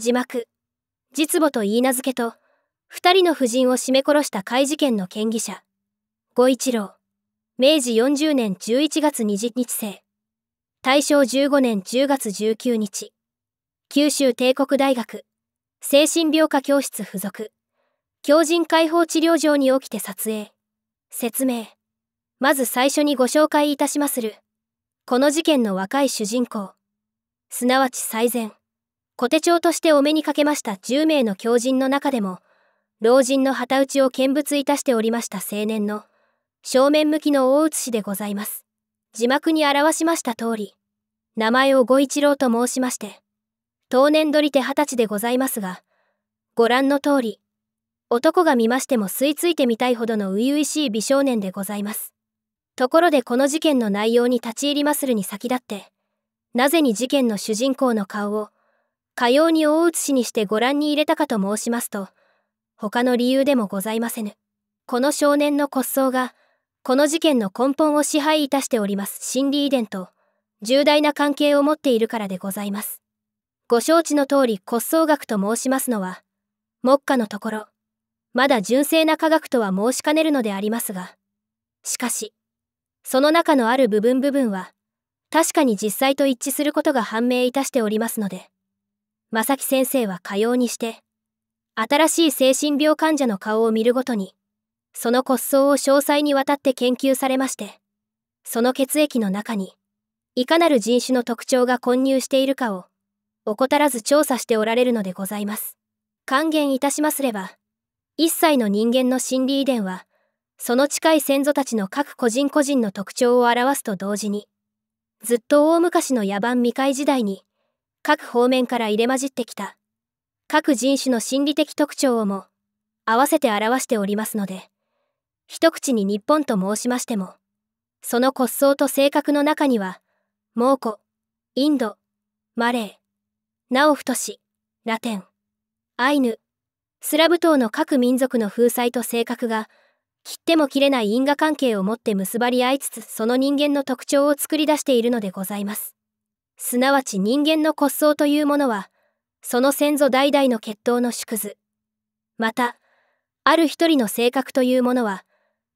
字幕実母と言い名付けと2人の夫人を絞め殺した怪事件の嫌疑者五一郎明治40年11月20日生大正15年10月19日九州帝国大学精神病科教室附属強靭解放治療場に起きて撮影説明まず最初にご紹介いたしまするこの事件の若い主人公すなわち最善小手帳としてお目にかけました10名の狂人の中でも、老人の旗打ちを見物いたしておりました青年の、正面向きの大写しでございます。字幕に表しました通り、名前を五一郎と申しまして、当年取り手二十歳でございますが、ご覧の通り、男が見ましても吸い付いてみたいほどの初々しい美少年でございます。ところでこの事件の内容に立ち入りまするに先立って、なぜに事件の主人公の顔を、かように大写しにしてご覧に入れたかと申しますと他の理由でもございませぬこの少年の骨相がこの事件の根本を支配いたしております心理遺伝と重大な関係を持っているからでございますご承知の通り骨相学と申しますのは目下のところまだ純正な科学とは申しかねるのでありますがしかしその中のある部分部分は確かに実際と一致することが判明いたしておりますので正木先生はかようにして、新しい精神病患者の顔を見るごとに、その骨相を詳細にわたって研究されまして、その血液の中に、いかなる人種の特徴が混入しているかを、怠らず調査しておられるのでございます。還元いたしますれば、一切の人間の心理遺伝は、その近い先祖たちの各個人個人の特徴を表すと同時に、ずっと大昔の野蛮未開時代に、各方面から入れ混じってきた各人種の心理的特徴をも合わせて表しておりますので一口に日本と申しましてもその骨相と性格の中には蒙古インドマレーナオフトシラテンアイヌスラブ島の各民族の風采と性格が切っても切れない因果関係を持って結ばり合いつつその人間の特徴を作り出しているのでございます。すなわち人間の骨葬というものは、その先祖代々の血統の縮図。また、ある一人の性格というものは、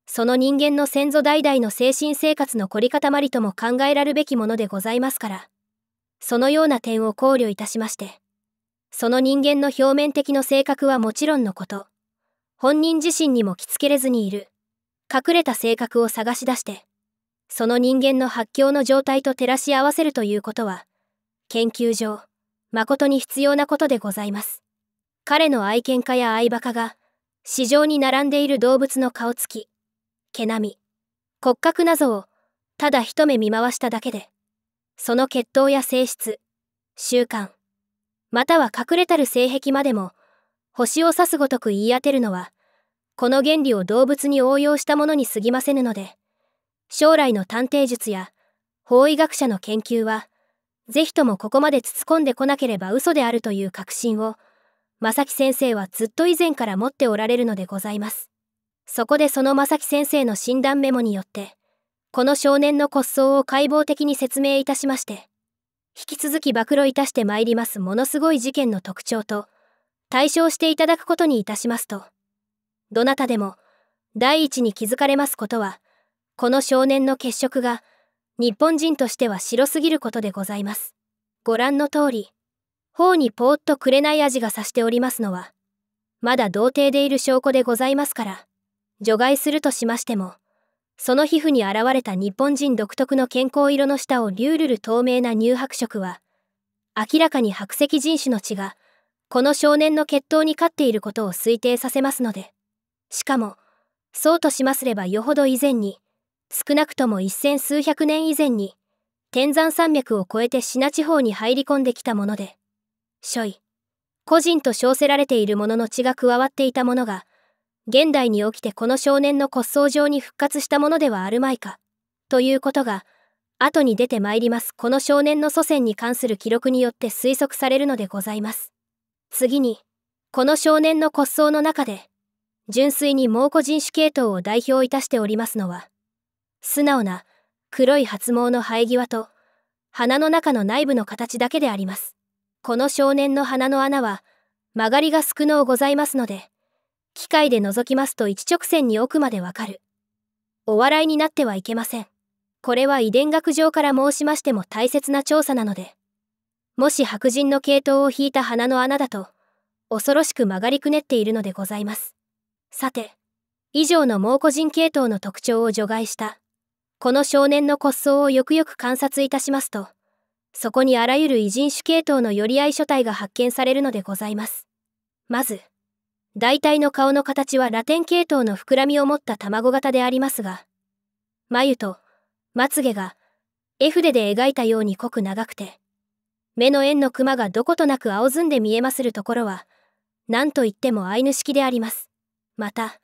その人間の先祖代々の精神生活の凝り固まりとも考えらるべきものでございますから、そのような点を考慮いたしまして、その人間の表面的の性格はもちろんのこと、本人自身にも着付けれずにいる、隠れた性格を探し出して、その人間の発狂の状態と照らし合わせるということは、研究上、誠に必要なことでございます。彼の愛犬家や愛馬家が、市場に並んでいる動物の顔つき、毛並み、骨格などを、ただ一目見回しただけで、その血統や性質、習慣、または隠れたる性癖までも、星を指すごとく言い当てるのは、この原理を動物に応用したものにすぎませぬので、将来の探偵術や法医学者の研究は、ぜひともここまで突っ込んでこなければ嘘であるという確信を、正木先生はずっと以前から持っておられるのでございます。そこでその正木先生の診断メモによって、この少年の骨葬を解剖的に説明いたしまして、引き続き暴露いたしてまいりますものすごい事件の特徴と、対象していただくことにいたしますと、どなたでも、第一に気づかれますことは、この少年の血色が日本人としては白すぎることでございます。ご覧の通り、頬にぽーっとくれない味がさしておりますのは、まだ童貞でいる証拠でございますから、除外するとしましても、その皮膚に現れた日本人独特の健康色の下をリュールル透明な乳白色は、明らかに白石人種の血が、この少年の血統に勝っていることを推定させますので、しかも、そうとしますればよほど以前に、少なくとも一千数百年以前に天山山脈を越えて支那地方に入り込んできたもので諸位個人と称せられている者の血が加わっていたものが現代に起きてこの少年の骨葬上に復活したものではあるまいかということが後に出てまいりますこの少年の祖先に関する記録によって推測されるのでございます次にこの少年の骨葬の中で純粋に蒙古人種系統を代表いたしておりますのは素直な黒い発毛の生え際と鼻の中の内部の形だけであります。この少年の鼻の穴は曲がりが少のうございますので、機械で覗きますと一直線に奥までわかる。お笑いになってはいけません。これは遺伝学上から申しましても大切な調査なので、もし白人の系統を引いた鼻の穴だと、恐ろしく曲がりくねっているのでございます。さて、以上の蒙古人系統の特徴を除外した。この少年の骨相をよくよく観察いたしますと、そこにあらゆる異人種系統の寄り合い所帯が発見されるのでございます。まず、大体の顔の形はラテン系統の膨らみを持った卵型でありますが、眉とまつげが絵筆で描いたように濃く長くて、目の円のクマがどことなく青ずんで見えまするところは、何といってもアイヌ式であります。また、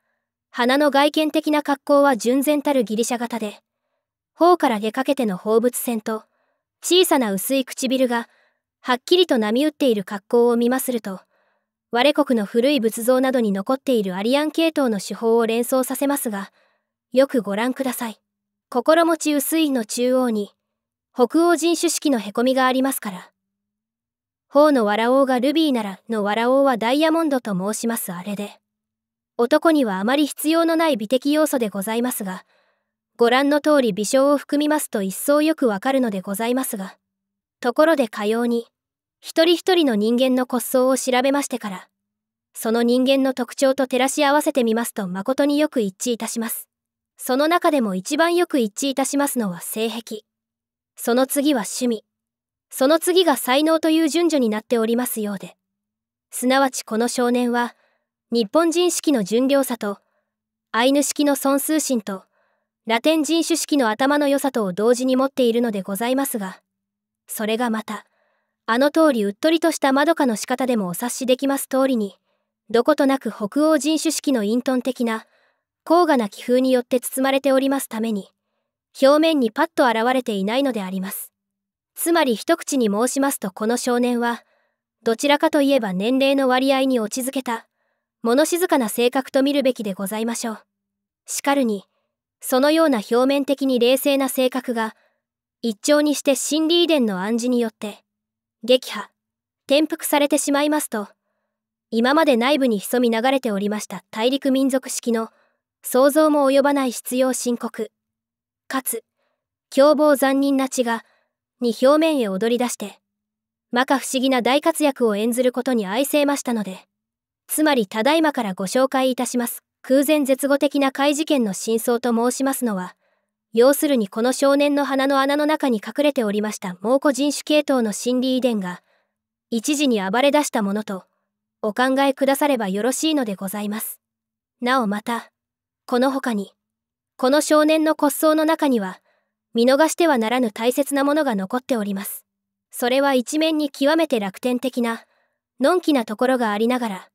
鼻の外見的な格好は純然たるギリシャ型で、頬から出かけての放物線と、小さな薄い唇が、はっきりと波打っている格好を見ますると、我国の古い仏像などに残っているアリアン系統の手法を連想させますが、よくご覧ください。心持ち薄いの中央に、北欧人種式のへこみがありますから。頬の笑らおうがルビーならの笑らおうはダイヤモンドと申しますあれで。男にはあまり必要のない美的要素でございますが、ご覧の通り微笑を含みますと一層よくわかるのでございますがところでかように一人一人の人間の骨相を調べましてからその人間の特徴と照らし合わせてみますと誠によく一致いたしますその中でも一番よく一致いたしますのは性癖その次は趣味その次が才能という順序になっておりますようですなわちこの少年は日本人式の純良さとアイヌ式の尊崇心とラテン人種式の頭の良さとを同時に持っているのでございますが、それがまた、あの通りうっとりとしたまどかの仕方でもお察しできます通りに、どことなく北欧人種式の隠遁的な、高雅な気風によって包まれておりますために、表面にパッと現れていないのであります。つまり一口に申しますとこの少年は、どちらかといえば年齢の割合に落ち着けた、物静かな性格と見るべきでございましょう。しかるに、そのような表面的に冷静な性格が、一朝にして心理遺伝の暗示によって、撃破、転覆されてしまいますと、今まで内部に潜み流れておりました大陸民族式の想像も及ばない必要深刻、かつ、凶暴残忍な血が、に表面へ踊り出して、摩訶不思議な大活躍を演ずることに愛せましたので、つまりただいまからご紹介いたします。空前絶後的な怪事件の真相と申しますのは、要するにこの少年の鼻の穴の中に隠れておりました猛虎人種系統の心理遺伝が、一時に暴れ出したものと、お考えくださればよろしいのでございます。なおまた、この他に、この少年の骨葬の中には、見逃してはならぬ大切なものが残っております。それは一面に極めて楽天的な、のんきなところがありながら、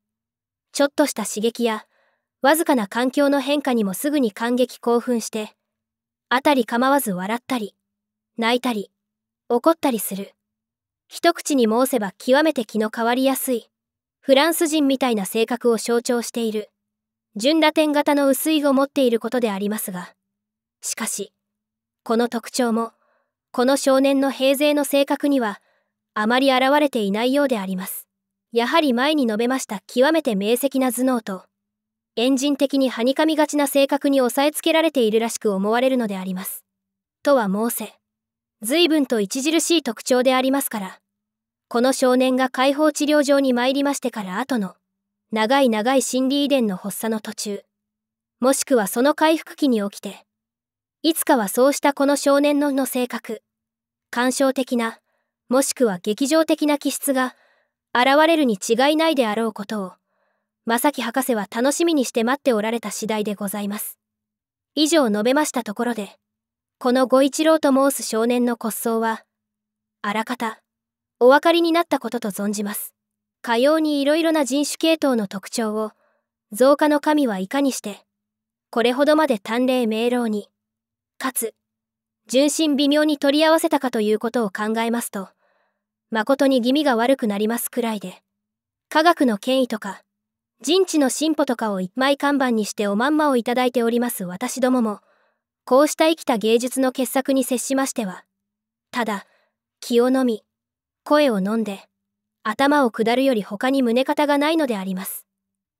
ちょっとした刺激や、わずかな環境の変化にもすぐに感激興奮して、あたり構わず笑ったり、泣いたり、怒ったりする。一口に申せば極めて気の変わりやすい、フランス人みたいな性格を象徴している、純ラテ型の薄いを持っていることでありますが、しかし、この特徴も、この少年の平静の性格には、あまり現れていないようであります。やはり前に述べました極めて明晰な頭脳と、エンジン的にはにかみがちな性格に押さえつけられているらしく思われるのであります。とは申せ、随分と著しい特徴でありますから、この少年が解放治療場に参りましてから後の、長い長い心理遺伝の発作の途中、もしくはその回復期に起きて、いつかはそうしたこの少年のの性格、感傷的な、もしくは劇場的な気質が現れるに違いないであろうことを、正木博士は楽しみにして待っておられた次第でございます。以上述べましたところで、このご一郎と申す少年の骨葬は、あらかた、お分かりになったことと存じます。かようにいろいろな人種系統の特徴を、増加の神はいかにして、これほどまで短麗明朗に、かつ、純真微妙に取り合わせたかということを考えますと、誠に気味が悪くなりますくらいで、科学の権威とか、人知の進歩とかを一枚看板にしておまんまをいただいております私どもも、こうした生きた芸術の傑作に接しましては、ただ、気を飲み、声を飲んで、頭を下るより他に胸肩がないのであります。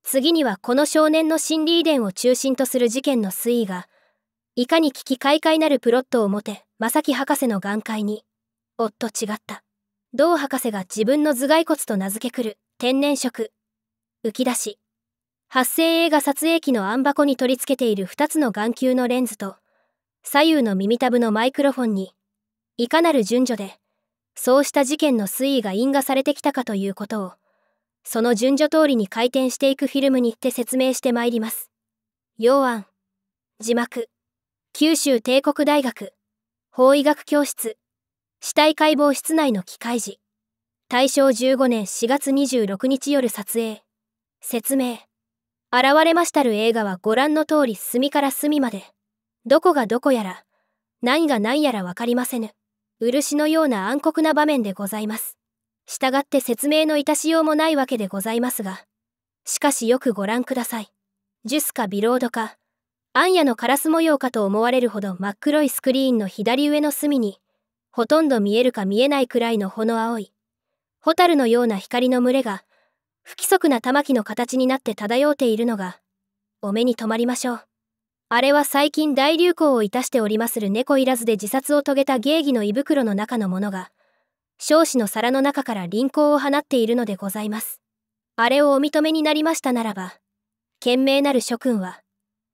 次にはこの少年の心理遺伝を中心とする事件の推移が、いかに危機快快なるプロットをもて、正木博士の眼界に、おっと違った。同博士が自分の頭蓋骨と名付けくる天然色、浮き出し発生映画撮影機のあん箱に取り付けている2つの眼球のレンズと左右の耳たぶのマイクロフォンにいかなる順序でそうした事件の推移が因果されてきたかということをその順序通りに回転していくフィルムにって説明してまいります。要案字幕九州帝国大学法医学教室死体解剖室内の機械時大正15年4月26日夜撮影説明現れましたる映画はご覧の通り隅から隅までどこがどこやら何が何やら分かりませぬ漆のような暗黒な場面でございます従って説明のいたしようもないわけでございますがしかしよくご覧くださいジュスかビロードか暗夜のカラス模様かと思われるほど真っ黒いスクリーンの左上の隅にほとんど見えるか見えないくらいのほの青い蛍のような光の群れが不規則な玉木の形になって漂っているのが、お目に留まりましょう。あれは最近大流行をいたしておりまする猫いらずで自殺を遂げた芸妓の胃袋の中のものが、少子の皿の中から輪行を放っているのでございます。あれをお認めになりましたならば、賢明なる諸君は、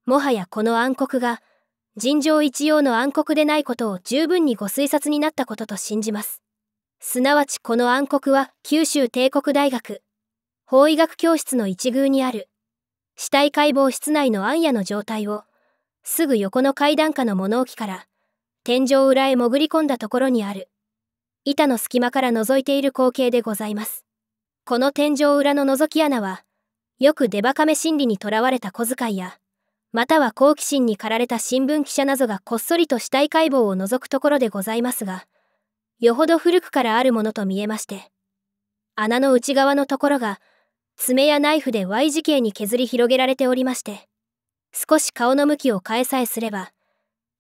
もはやこの暗黒が、尋常一様の暗黒でないことを十分にご推察になったことと信じます。すなわちこの暗黒は九州帝国大学、法医学教室の一宮にある死体解剖室内の暗夜の状態をすぐ横の階段下の物置から天井裏へ潜り込んだところにある板の隙間から覗いている光景でございますこの天井裏の覗き穴はよくデバカめ心理にとらわれた小遣いやまたは好奇心に駆られた新聞記者などがこっそりと死体解剖を覗くところでございますがよほど古くからあるものと見えまして穴の内側のところが爪やナイフで Y 字形に削り広げられておりまして少し顔の向きを変えさえすれば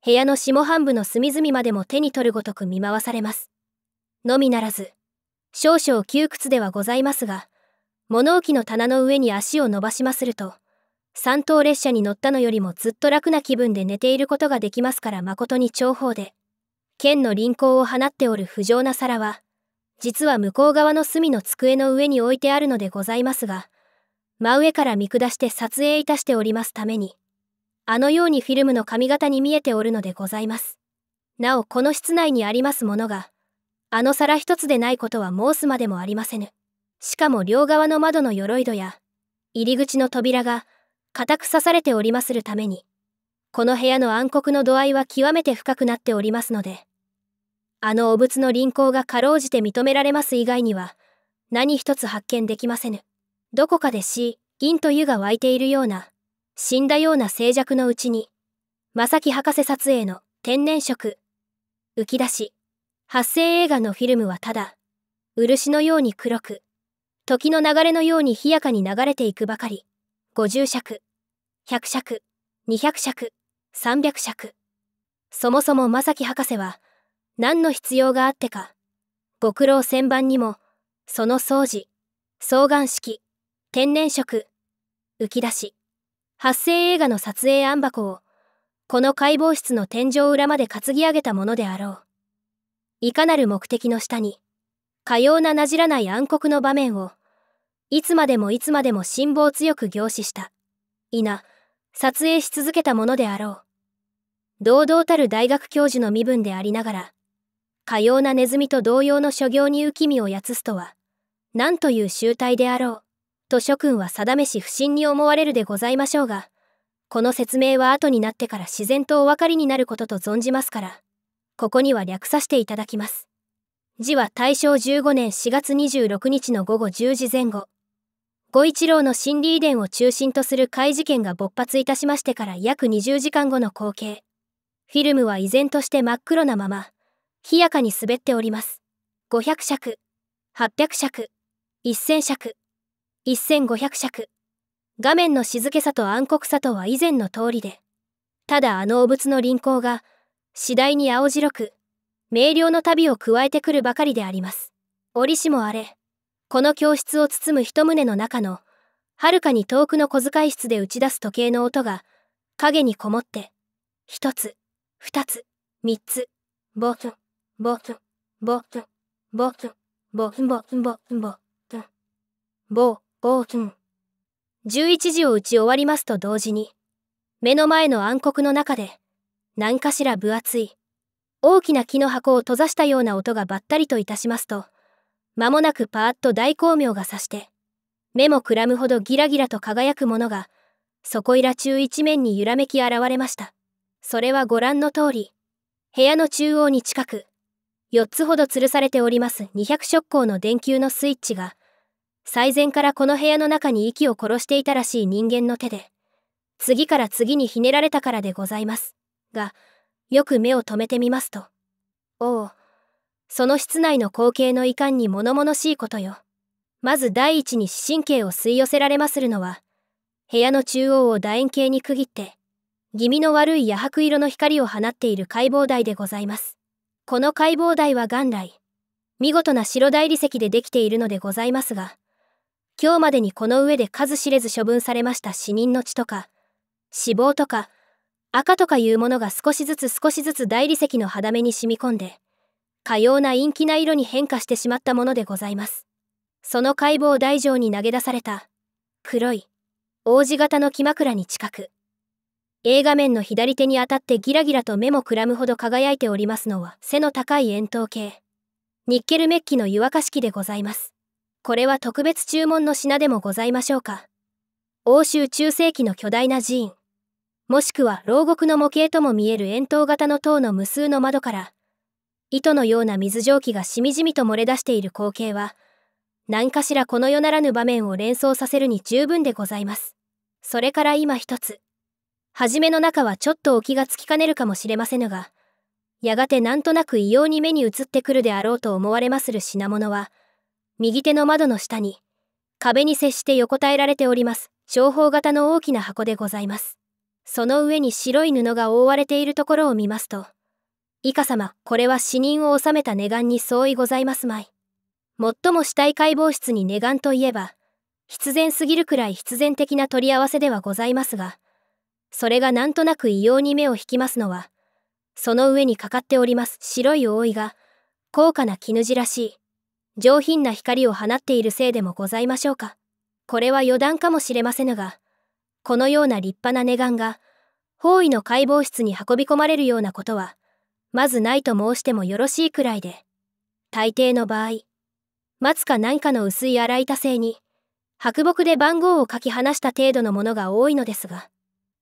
部屋の下半部の隅々までも手に取るごとく見回されますのみならず少々窮屈ではございますが物置の棚の上に足を伸ばしますると三等列車に乗ったのよりもずっと楽な気分で寝ていることができますから誠に重宝で剣の輪行を放っておる不浄な皿は実は向こう側の隅の机の上に置いてあるのでございますが、真上から見下して撮影いたしておりますために、あのようにフィルムの髪型に見えておるのでございます。なお、この室内にありますものが、あの皿一つでないことは申すまでもありませぬ。しかも両側の窓の鎧戸や、入り口の扉が、固く刺されておりまするために、この部屋の暗黒の度合いは極めて深くなっておりますので、あのお仏の輪行がかろうじて認められます以外には、何一つ発見できませぬ。どこかで死、銀と湯が湧いているような、死んだような静寂のうちに、正木博士撮影の天然色、浮き出し、発生映画のフィルムはただ、漆のように黒く、時の流れのように冷やかに流れていくばかり、50尺、100尺、200尺、300尺。そもそも正木博士は、何の必要があってかご苦労千番にもその掃除双眼式天然色浮き出し発生映画の撮影暗箱をこの解剖室の天井裏まで担ぎ上げたものであろういかなる目的の下にかようななじらない暗黒の場面をいつまでもいつまでも辛抱強く凝視したな、撮影し続けたものであろう堂々たる大学教授の身分でありながらかようなネズミと同様の所業に浮き身をやつすとは、なんという集体であろう、と諸君は定めし不審に思われるでございましょうが、この説明は後になってから自然とお分かりになることと存じますから、ここには略させていただきます。字は大正15年4月26日の午後10時前後、五一郎の心理遺伝を中心とする怪事件が勃発いたしましてから約20時間後の光景。フィルムは依然として真っ黒なまま、冷やかに滑っております。500尺、800尺、1000尺、1500尺。画面の静けさと暗黒さとは以前の通りで、ただあのお仏の輪行が、次第に青白く、明瞭の旅を加えてくるばかりであります。折しもあれ、この教室を包む一棟の中の、はるかに遠くの小遣い室で打ち出す時計の音が、影にこもって、一つ、二つ、三つ、ぼ、ぼつ、ぼつ、ぼつ、ぼつぼつぼつぼつ。ぼ、ぼつん。11時を打ち終わりますと同時に、目の前の暗黒の中で、何かしら分厚い、大きな木の箱を閉ざしたような音がばったりといたしますと、間もなくパーッと大光明がさして、目もくらむほどギラギラと輝くものが、そこいら中一面に揺らめき現れました。それはご覧の通り、部屋の中央に近く、4つほど吊るされております200色光の電球のスイッチが、最前からこの部屋の中に息を殺していたらしい人間の手で、次から次にひねられたからでございます。が、よく目を留めてみますと、おお、その室内の光景の遺憾に物々しいことよ。まず第一に視神経を吸い寄せられまするのは、部屋の中央を楕円形に区切って、気味の悪い矢白色の光を放っている解剖台でございます。この解剖台は元来、見事な白大理石でできているのでございますが、今日までにこの上で数知れず処分されました死人の血とか、死亡とか、赤とかいうものが少しずつ少しずつ大理石の肌目に染み込んで、かような陰気な色に変化してしまったものでございます。その解剖台上に投げ出された、黒い、王子型の木枕に近く、A 画面の左手に当たってギラギラと目もくらむほど輝いておりますのは背の高い円筒形ニッケルメッキの湯沸かし器でございますこれは特別注文の品でもございましょうか欧州中世紀の巨大な寺院もしくは牢獄の模型とも見える円筒型の塔の無数の窓から糸のような水蒸気がしみじみと漏れ出している光景は何かしらこの世ならぬ場面を連想させるに十分でございますそれから今一つ初めの中はちょっとお気がつきかねるかもしれませぬが、やがてなんとなく異様に目に映ってくるであろうと思われまする品物は、右手の窓の下に、壁に接して横たえられております、長方形の大きな箱でございます。その上に白い布が覆われているところを見ますと、イカ様、これは死人を治めた願願に相違ございますまい。最も死体解剖室に願願といえば、必然すぎるくらい必然的な取り合わせではございますが、それがなんとなく異様に目を引きますのは、その上にかかっております白い覆いが、高価な絹地らしい、上品な光を放っているせいでもございましょうか。これは余談かもしれませぬが、このような立派な値願が、方位の解剖室に運び込まれるようなことは、まずないと申してもよろしいくらいで、大抵の場合、松か何かの薄い荒せいに、白木で番号を書き放した程度のものが多いのですが、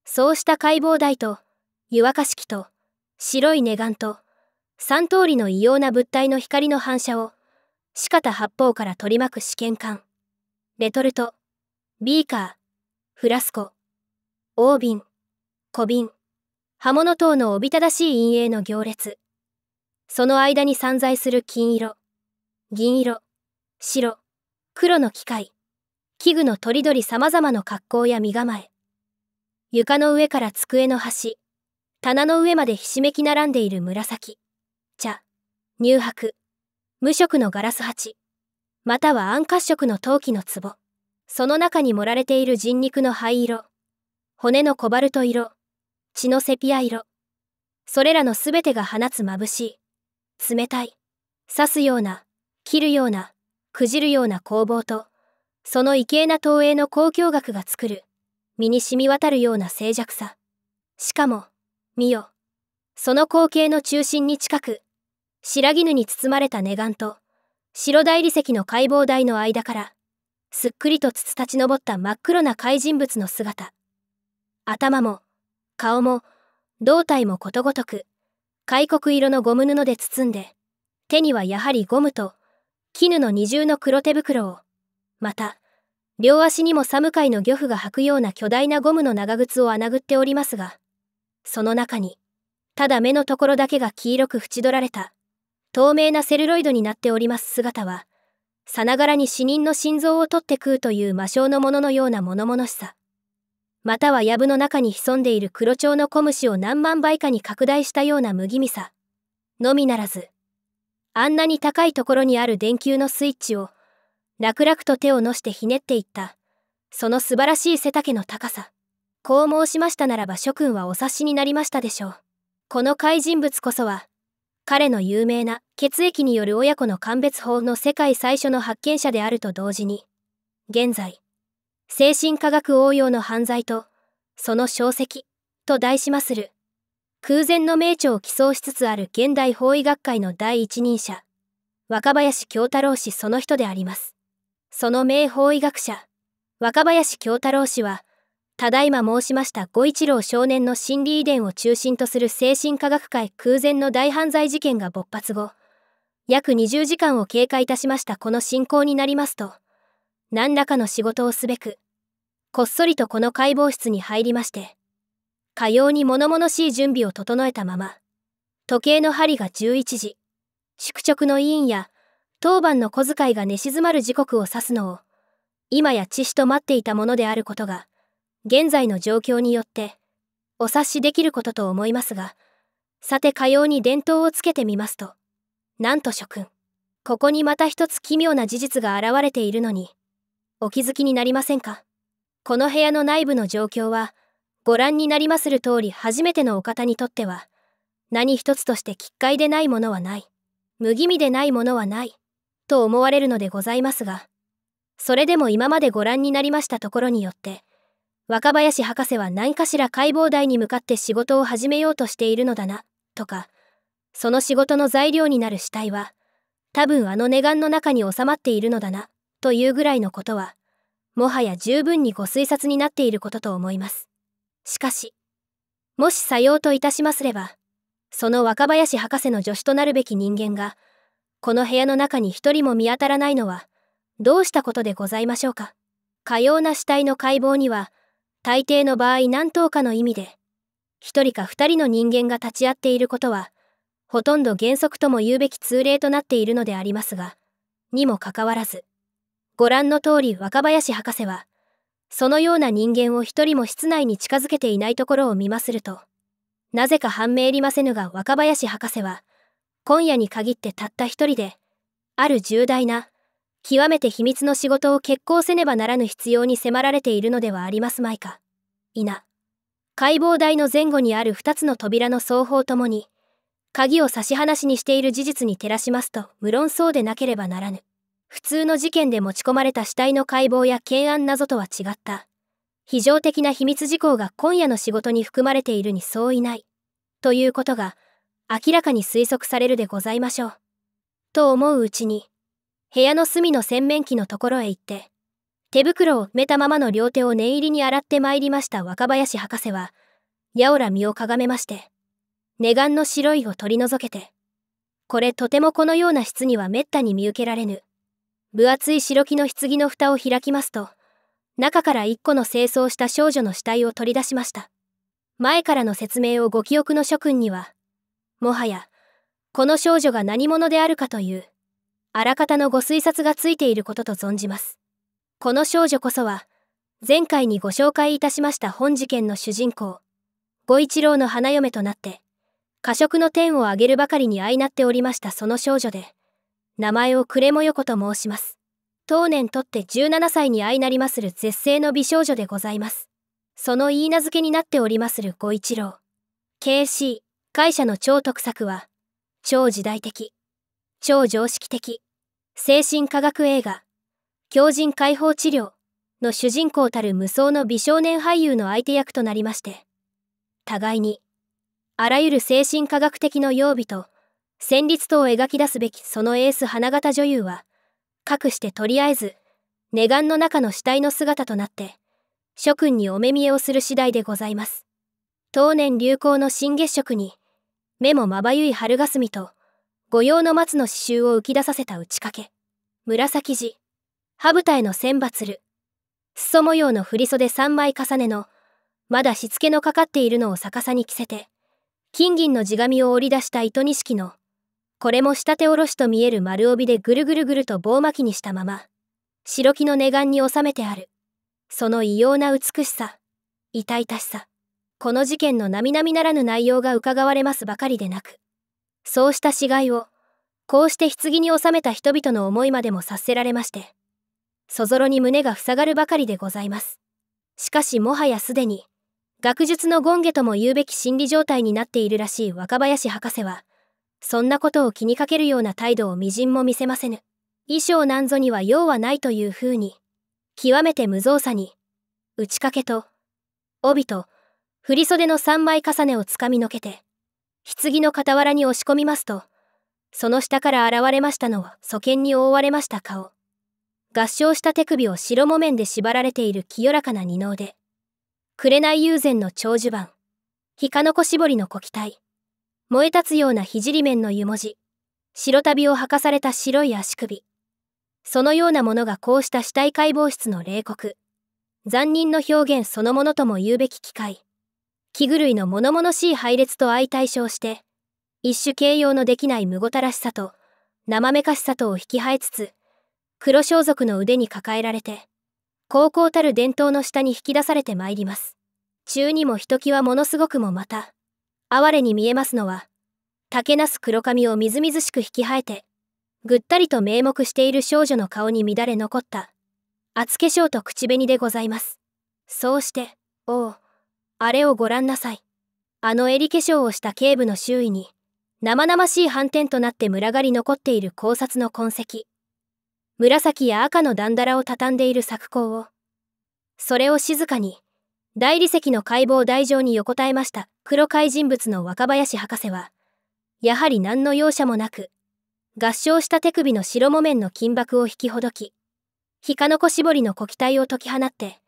そうした解剖台と湯沸かし器と白い値段と3通りの異様な物体の光の反射を四方八方から取り巻く試験管レトルトビーカーフラスコ大瓶小瓶刃物等のおびただしい陰影の行列その間に散在する金色銀色白黒の機械器具のとりどりさまざまの格好や身構え床の上から机の端、棚の上までひしめき並んでいる紫、茶、乳白、無色のガラス鉢、または暗褐色の陶器の壺、その中に盛られている人肉の灰色、骨のコバルト色、血のセピア色、それらの全てが放つ眩しい、冷たい、刺すような、切るような、くじるような攻防と、その畏敬な投影の交響楽が作る、身に染み渡るような静寂さ。しかも、見よ。その光景の中心に近く、白絹に包まれた願と、白大理石の解剖台の間から、すっくりとつつ立ち上った真っ黒な怪人物の姿。頭も、顔も、胴体もことごとく、開国色のゴム布で包んで、手にはやはりゴムと、絹の二重の黒手袋を、また、両足にも寒海の漁夫が履くような巨大なゴムの長靴を穴ぐっておりますが、その中に、ただ目のところだけが黄色く縁取られた、透明なセルロイドになっております姿は、さながらに死人の心臓を取って食うという魔性のもののような物々しさ。または藪の中に潜んでいる黒蝶の小虫を何万倍かに拡大したような麦みさ。のみならず、あんなに高いところにある電球のスイッチを楽々と手をのしてひねっていった。その素晴らしい背丈の高さ。こう申しましたならば諸君はお察しになりましたでしょう。この怪人物こそは、彼の有名な血液による親子の鑑別法の世界最初の発見者であると同時に、現在、精神科学応用の犯罪と、その小跡、と題しまする。空前の名著を寄贈しつつある現代法医学会の第一人者、若林京太郎氏その人であります。その名法医学者、若林京太郎氏は、ただいま申しました五一郎少年の心理遺伝を中心とする精神科学界空前の大犯罪事件が勃発後、約20時間を経過いたしましたこの進行になりますと、何らかの仕事をすべく、こっそりとこの解剖室に入りまして、かように物々しい準備を整えたまま、時計の針が11時、宿直の委員や当番の小遣いが寝静まる時刻を指すのを今や父と待っていたものであることが現在の状況によってお察しできることと思いますがさてかように伝統をつけてみますとなんと諸君ここにまた一つ奇妙な事実が現れているのにお気づきになりませんかこの部屋の内部の状況はご覧になりまする通り初めてのお方にとっては何一つとして奇怪でないものはない無気味でないものはないと思われるのでございますがそれでも今までご覧になりましたところによって若林博士は何かしら解剖台に向かって仕事を始めようとしているのだなとかその仕事の材料になる死体は多分あの値願の中に収まっているのだなというぐらいのことはもはや十分にご推察になっていることと思いますしかしもしさようといたしますればその若林博士の助手となるべき人間がこの部屋の中に一人も見当たらないのはどうしたことでございましょうかかような死体の解剖には大抵の場合何等かの意味で一人か二人の人間が立ち会っていることはほとんど原則とも言うべき通例となっているのでありますがにもかかわらずご覧の通り若林博士はそのような人間を一人も室内に近づけていないところを見まするとなぜか判明りませぬが若林博士は今夜に限ってたった一人である重大な極めて秘密の仕事を決行せねばならぬ必要に迫られているのではありますまいか否解剖台の前後にある2つの扉の双方ともに鍵を差し放しにしている事実に照らしますと無論そうでなければならぬ普通の事件で持ち込まれた死体の解剖や懸案謎とは違った非常的な秘密事項が今夜の仕事に含まれているに相違ないということが明らかに推測されるでございましょう。と思ううちに、部屋の隅の洗面器のところへ行って、手袋を埋めたままの両手を念入りに洗って参りました若林博士は、やおら身をかがめまして、寝段の白いを取り除けて、これとてもこのような質にはめったに見受けられぬ。分厚い白木の棺の蓋を開きますと、中から一個の清掃した少女の死体を取り出しました。前からの説明をご記憶の諸君には、もはやこの少女が何者であるかというあらかたのご推察がついていることと存じますこの少女こそは前回にご紹介いたしました本事件の主人公五一郎の花嫁となって過食の天を挙げるばかりに相なっておりましたその少女で名前をれもよ子と申します当年とって17歳に相なりまする絶世の美少女でございますその言い名付けになっておりまする五一郎 KC 会社の超特作は、超時代的、超常識的、精神科学映画、狂人解放治療の主人公たる無双の美少年俳優の相手役となりまして、互いに、あらゆる精神科学的の曜日と、戦慄とを描き出すべきそのエース花形女優は、かくしてとりあえず、願願の中の死体の姿となって、諸君にお目見えをする次第でございます。当年流行の新月食に、目もまばゆい春霞と御用の松の刺繍を浮き出させた打ち掛け紫地羽舞への千羽鶴裾模様の振袖三枚重ねのまだしつけのかかっているのを逆さに着せて金銀の地紙を織り出した糸錦のこれも仕立おろしと見える丸帯でぐるぐるぐると棒巻きにしたまま白木の値段に収めてあるその異様な美しさ痛々しさこの事件の並々ならぬ内容が伺われますばかりでなくそうした死骸をこうして棺に収めた人々の思いまでも察せられましてそぞろに胸が塞がるばかりでございますしかしもはやすでに学術の権下とも言うべき心理状態になっているらしい若林博士はそんなことを気にかけるような態度を微塵も見せませぬ衣装なんぞには用はないというふうに極めて無造作に打ち掛けと帯と振袖の3枚重ねをつかみのけて、棺の傍らに押し込みますと、その下から現れましたのは素剣に覆われました顔。合掌した手首を白木綿で縛られている清らかな二能で、紅友禅の長寿番、ひかのこ絞りの小期体、燃え立つような聖面の湯文字、白旅を履かされた白い足首。そのようなものがこうした死体解剖室の冷酷、残忍の表現そのものとも言うべき機会。器具類の物々しい配列と相対称して一種形容のできないむごたらしさと生めかしさとを引き生えつつ黒装束の腕に抱えられて高校たる伝統の下に引き出されてまいります中にもひときわものすごくもまた哀れに見えますのは竹なす黒髪をみずみずしく引き生えてぐったりと名目している少女の顔に乱れ残った厚化粧と口紅でございますそうしておうあれをご覧なさい。あの襟化粧をした警部の周囲に、生々しい斑点となって群がり残っている考察の痕跡。紫や赤の段だらを畳んでいる作工を。それを静かに、大理石の解剖台上に横たえました黒怪人物の若林博士は、やはり何の容赦もなく、合掌した手首の白木綿の金箔を引きほどき、ひかのこ絞りの小気体を解き放って、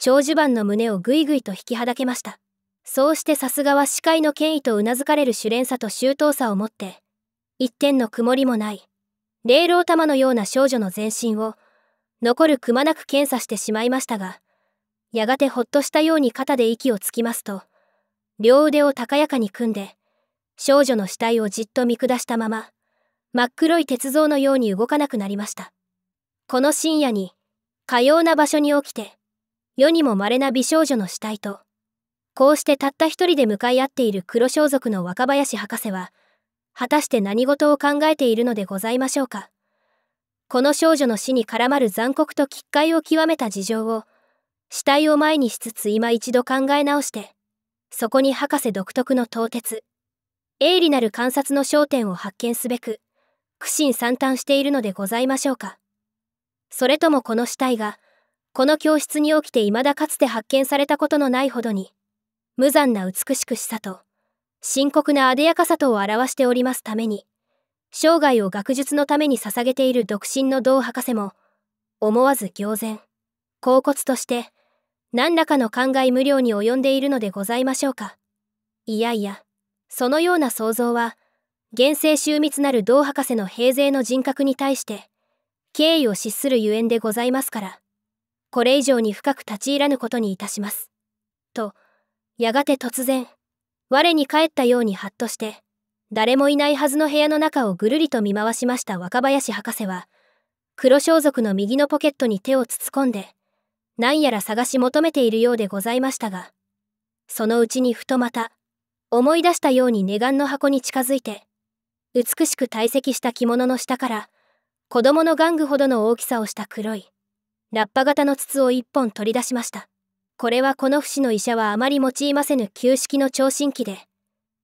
長寿番の胸をぐいぐいと引きはだけました。そうしてさすがは司会の権威とうなずかれる主練さと周到さを持って、一点の曇りもない、霊老玉のような少女の全身を、残るくまなく検査してしまいましたが、やがてほっとしたように肩で息をつきますと、両腕を高やかに組んで、少女の死体をじっと見下したまま、真っ黒い鉄像のように動かなくなりました。この深夜に、かような場所に起きて、世にも稀な美少女の死体とこうしてたった一人で向かい合っている黒装束の若林博士は果たして何事を考えているのでございましょうかこの少女の死に絡まる残酷と奇怪を極めた事情を死体を前にしつつ今一度考え直してそこに博士独特の凍結、鋭利なる観察の焦点を発見すべく苦心惨憺しているのでございましょうかそれともこの死体がこの教室に起きて未だかつて発見されたことのないほどに、無残な美しくしさと、深刻なあでやかさとを表しておりますために、生涯を学術のために捧げている独身の同博士も、思わず行然、恍惚として、何らかの考え無料に及んでいるのでございましょうか。いやいや、そのような想像は、現世秀密なる同博士の平勢の人格に対して、敬意を失するゆえんでございますから。これ以上に深く立ち入らぬことにいたします。と、やがて突然、我に返ったようにハッとして、誰もいないはずの部屋の中をぐるりと見回しました若林博士は、黒装束の右のポケットに手をつつこんで、何やら探し求めているようでございましたが、そのうちにふとまた、思い出したように値段の箱に近づいて、美しく堆積した着物の下から、子供の玩具ほどの大きさをした黒い、ラッパ型の筒を一本取り出しました。これはこの節の医者はあまり用いませぬ旧式の聴診器で、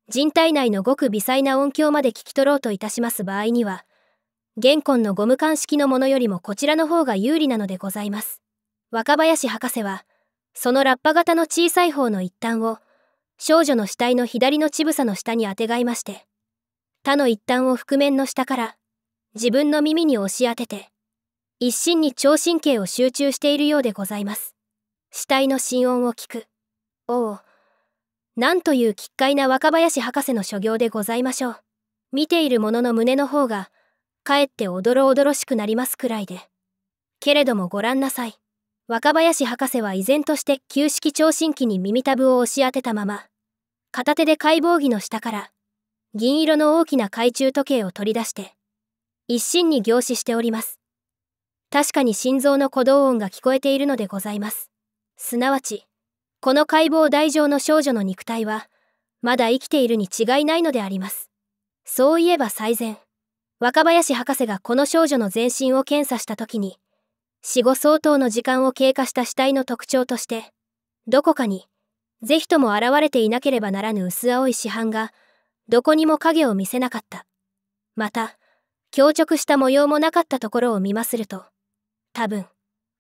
人体内のごく微細な音響まで聞き取ろうといたします場合には、玄根のゴム管式のものよりもこちらの方が有利なのでございます。若林博士は、そのラッパ型の小さい方の一端を、少女の死体の左の乳房の下にあてがいまして、他の一端を覆面の下から、自分の耳に押し当てて、一心に聴神経を集中しているようでございます。死体の心音を聞く。おお。なんという奇怪な若林博士の所業でございましょう。見ている者の胸の方が、かえっておどろおどろしくなりますくらいで。けれどもご覧なさい。若林博士は依然として旧式聴診器に耳たぶを押し当てたまま、片手で解剖着の下から、銀色の大きな懐中時計を取り出して、一心に凝視しております。確かに心臓の鼓動音が聞こえているのでございます。すなわち、この解剖台上の少女の肉体は、まだ生きているに違いないのであります。そういえば最前、若林博士がこの少女の全身を検査した時に、死後相当の時間を経過した死体の特徴として、どこかに、ぜひとも現れていなければならぬ薄青い死販が、どこにも影を見せなかった。また、強直した模様もなかったところを見ますると、多分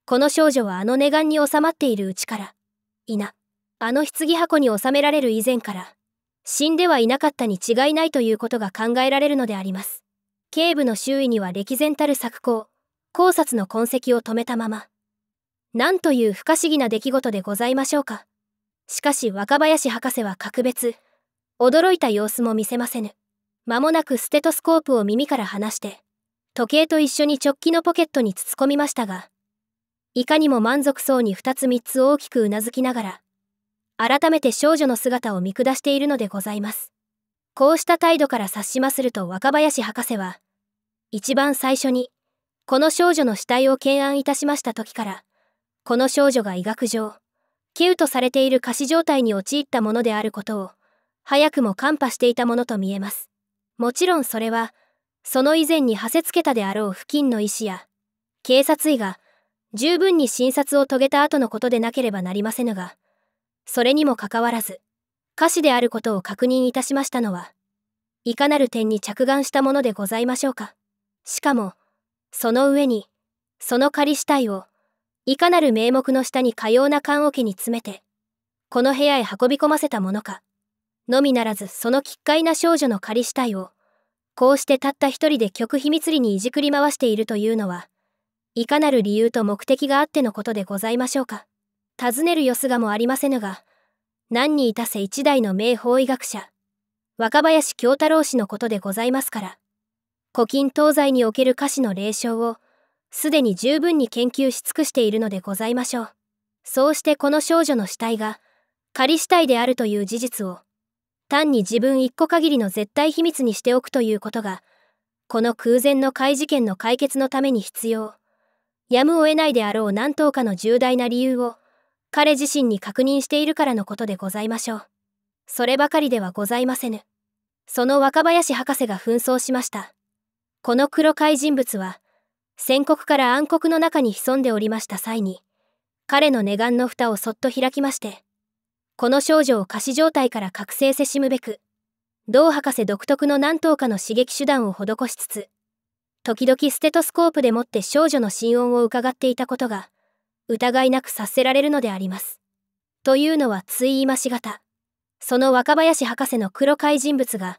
この少女はあの値願に収まっているうちからいなあの棺箱に収められる以前から死んではいなかったに違いないということが考えられるのであります頸部の周囲には歴然たる作工、考察の痕跡を止めたままなんという不可思議な出来事でございましょうかしかし若林博士は格別驚いた様子も見せませぬ間もなくステトスコープを耳から離して時計と一緒に直帰のポケットに突っ込みましたが、いかにも満足そうに2つ3つ大きくうなずきながら、改めて少女の姿を見下しているのでございます。こうした態度から察しますると若林博士は、一番最初に、この少女の死体を懸案いたしました時から、この少女が医学上、キウとされている仮死状態に陥ったものであることを、早くも看破していたものと見えます。もちろんそれは、その以前に馳せつけたであろう付近の医師や警察医が十分に診察を遂げた後のことでなければなりませぬが、それにもかかわらず、歌詞であることを確認いたしましたのは、いかなる点に着眼したものでございましょうか。しかも、その上に、その仮死体を、いかなる名目の下にかような棺桶に詰めて、この部屋へ運び込ませたものか、のみならずその奇怪な少女の仮死体を、こうしてたった一人で極秘密裏にいじくり回しているというのはいかなる理由と目的があってのことでございましょうか尋ねる様子がもありませぬが何にいたせ一代の名法医学者若林京太郎氏のことでございますから古今東西における歌詞の霊障をすでに十分に研究し尽くしているのでございましょうそうしてこの少女の死体が仮死体であるという事実を単に自分一個限りの絶対秘密にしておくということがこの空前の怪事件の解決のために必要やむを得ないであろう何等かの重大な理由を彼自身に確認しているからのことでございましょうそればかりではございませぬその若林博士が紛争しましたこの黒怪人物は戦国から暗黒の中に潜んでおりました際に彼の値願の蓋をそっと開きましてこの少女を仮死状態から覚醒せしむべく、同博士独特の何頭かの刺激手段を施しつつ、時々ステトスコープでもって少女の心音を伺っていたことが、疑いなく察せられるのであります。というのはつい今しがた、その若林博士の黒怪人物が、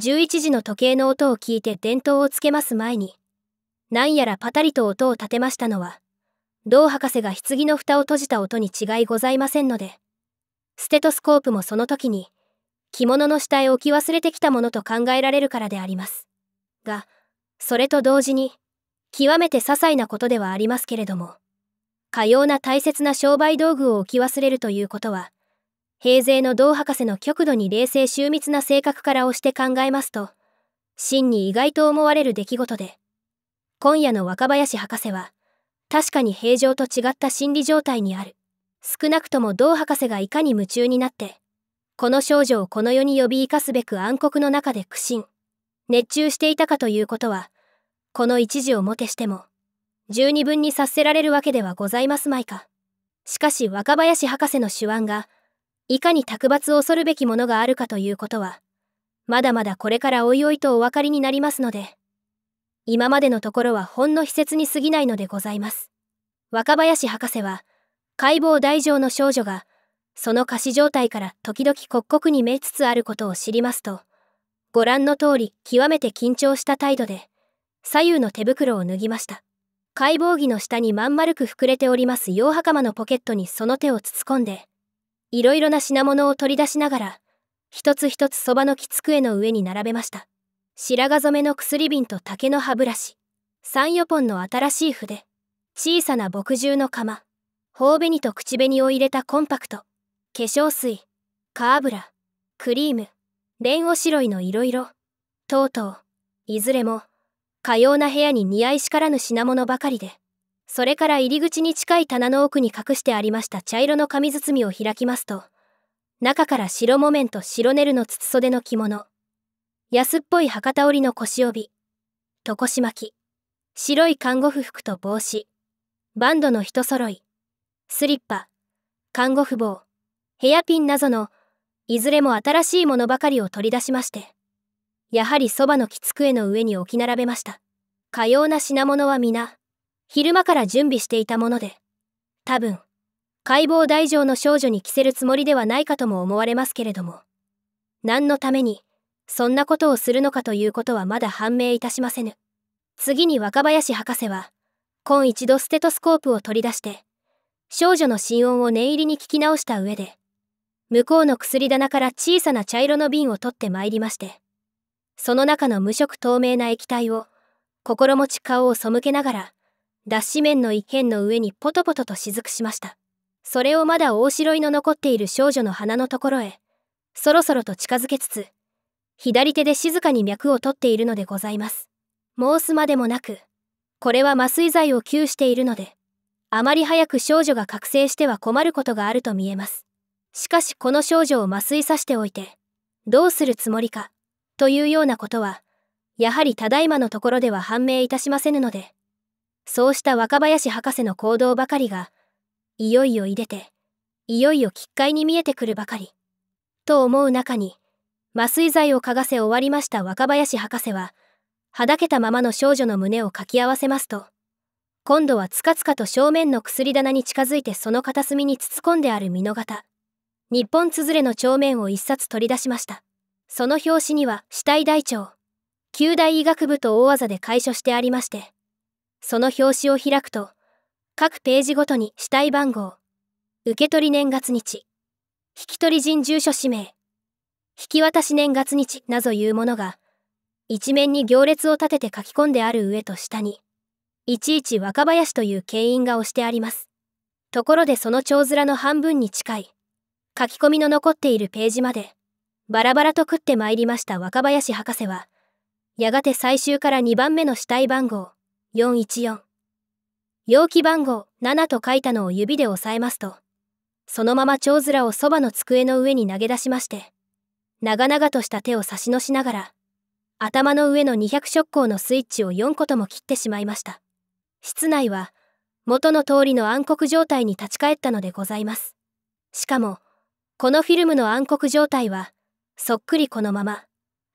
11時の時計の音を聞いて電灯をつけます前に、何やらパタリと音を立てましたのは、同博士が棺の蓋を閉じた音に違いございませんので、ステトスコープもその時に着物の下へ置き忘れてきたものと考えられるからでありますがそれと同時に極めて些細なことではありますけれどもかような大切な商売道具を置き忘れるということは平勢の銅博士の極度に冷静秀密な性格から押して考えますと真に意外と思われる出来事で今夜の若林博士は確かに平常と違った心理状態にある少なくとも同博士がいかに夢中になってこの少女をこの世に呼び生かすべく暗黒の中で苦心熱中していたかということはこの一時をもてしても十二分に察せられるわけではございますまいかしかし若林博士の手腕がいかに卓抜を恐るべきものがあるかということはまだまだこれからおいおいとお分かりになりますので今までのところはほんの秘説に過ぎないのでございます若林博士は解剖大上の少女がその仮死状態から時々刻々に見えつつあることを知りますとご覧の通り極めて緊張した態度で左右の手袋を脱ぎました解剖着の下にまん丸く膨れております洋袴のポケットにその手を突っ込んでいろいろな品物を取り出しながら一つ一つそばの木机の上に並べました白髪染めの薬瓶と竹の歯ブラシ34本の新しい筆小さな墨汁の釜頬紅と口紅を入れたコンパクト、化粧水、カーブラ、クリーム、レンおしろいのいろいろ、とうとう、いずれも、かような部屋に似合いしからぬ品物ばかりで、それから入り口に近い棚の奥に隠してありました茶色の紙包みを開きますと、中から白木綿と白ネルの筒袖の着物、安っぽい博多織の腰帯、とこし巻き、白い看護婦服と帽子、バンドの人揃い、スリッパ、看護婦帽、ヘアピンなどの、いずれも新しいものばかりを取り出しまして、やはりそばの木机の上に置き並べました。かような品物は皆、昼間から準備していたもので、多分、解剖大上の少女に着せるつもりではないかとも思われますけれども、何のために、そんなことをするのかということはまだ判明いたしませぬ。次に若林博士は、今一度ステトスコープを取り出して、少女の心音を念入りに聞き直した上で、向こうの薬棚から小さな茶色の瓶を取ってまいりまして、その中の無色透明な液体を、心持ち顔を背けながら、脱脂面の一辺の上にポトポトと雫しました。それをまだ大白いの残っている少女の鼻のところへ、そろそろと近づけつつ、左手で静かに脈を取っているのでございます。申すまでもなく、これは麻酔剤を吸しているので、あまり早く少女が覚醒しては困ることがあると見えます。しかしこの少女を麻酔さしておいて、どうするつもりか、というようなことは、やはりただいまのところでは判明いたしませぬので、そうした若林博士の行動ばかりが、いよいよいでて、いよいよ奇怪に見えてくるばかり。と思う中に、麻酔剤を嗅がせ終わりました若林博士は、はだけたままの少女の胸をかき合わせますと、今度はつかつかと正面の薬棚に近づいてその片隅に突っ込んである美濃型日本つづれの帳面を一冊取り出しましたその表紙には死体台帳旧大医学部と大技で解書してありましてその表紙を開くと各ページごとに死体番号受取年月日引き取り人住所氏名引渡し年月日などいうものが一面に行列を立てて書き込んである上と下にいちいち若林という牽引が押してあります。ところでその蝶面の半分に近い、書き込みの残っているページまで、バラバラと食ってまいりました若林博士は、やがて最終から2番目の死体番号、414。容器番号7と書いたのを指で押さえますと、そのまま蝶面をそばの机の上に投げ出しまして、長々とした手を差し伸しながら、頭の上の200色光のスイッチを4個とも切ってしまいました。室内は元の通りの暗黒状態に立ち返ったのでございます。しかも、このフィルムの暗黒状態は、そっくりこのまま、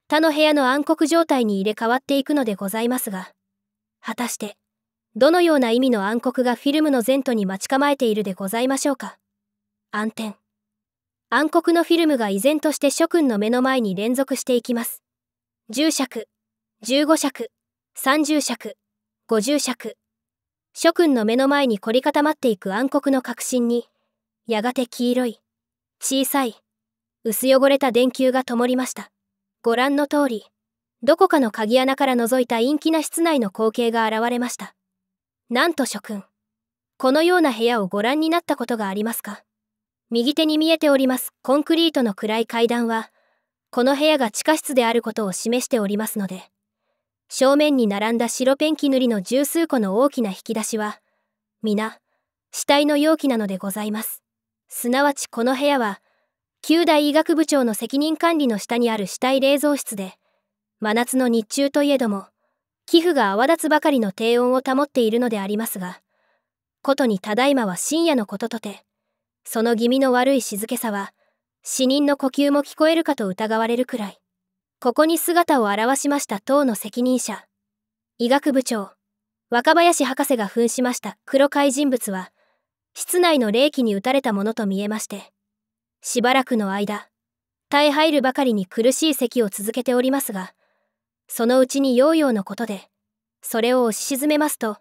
他の部屋の暗黒状態に入れ替わっていくのでございますが、果たして、どのような意味の暗黒がフィルムの前途に待ち構えているでございましょうか。暗転。暗黒のフィルムが依然として諸君の目の前に連続していきます。10尺、15尺、30尺、50尺、諸君の目の前に凝り固まっていく暗黒の核心に、やがて黄色い、小さい、薄汚れた電球が灯りました。ご覧の通り、どこかの鍵穴から覗いた陰気な室内の光景が現れました。なんと諸君、このような部屋をご覧になったことがありますか右手に見えておりますコンクリートの暗い階段は、この部屋が地下室であることを示しておりますので、正面に並んだ白ペンキ塗りの十数個の大きな引き出しは、皆、死体の容器なのでございます。すなわちこの部屋は、旧大医学部長の責任管理の下にある死体冷蔵室で、真夏の日中といえども、寄付が泡立つばかりの低温を保っているのでありますが、ことにただいまは深夜のこととて、その気味の悪い静けさは、死人の呼吸も聞こえるかと疑われるくらい。ここに姿を現しました党の責任者医学部長若林博士が扮しました黒怪人物は室内の冷気に打たれたものと見えましてしばらくの間耐え入るばかりに苦しい咳を続けておりますがそのうちにヨーヨーのことでそれを押し沈めますと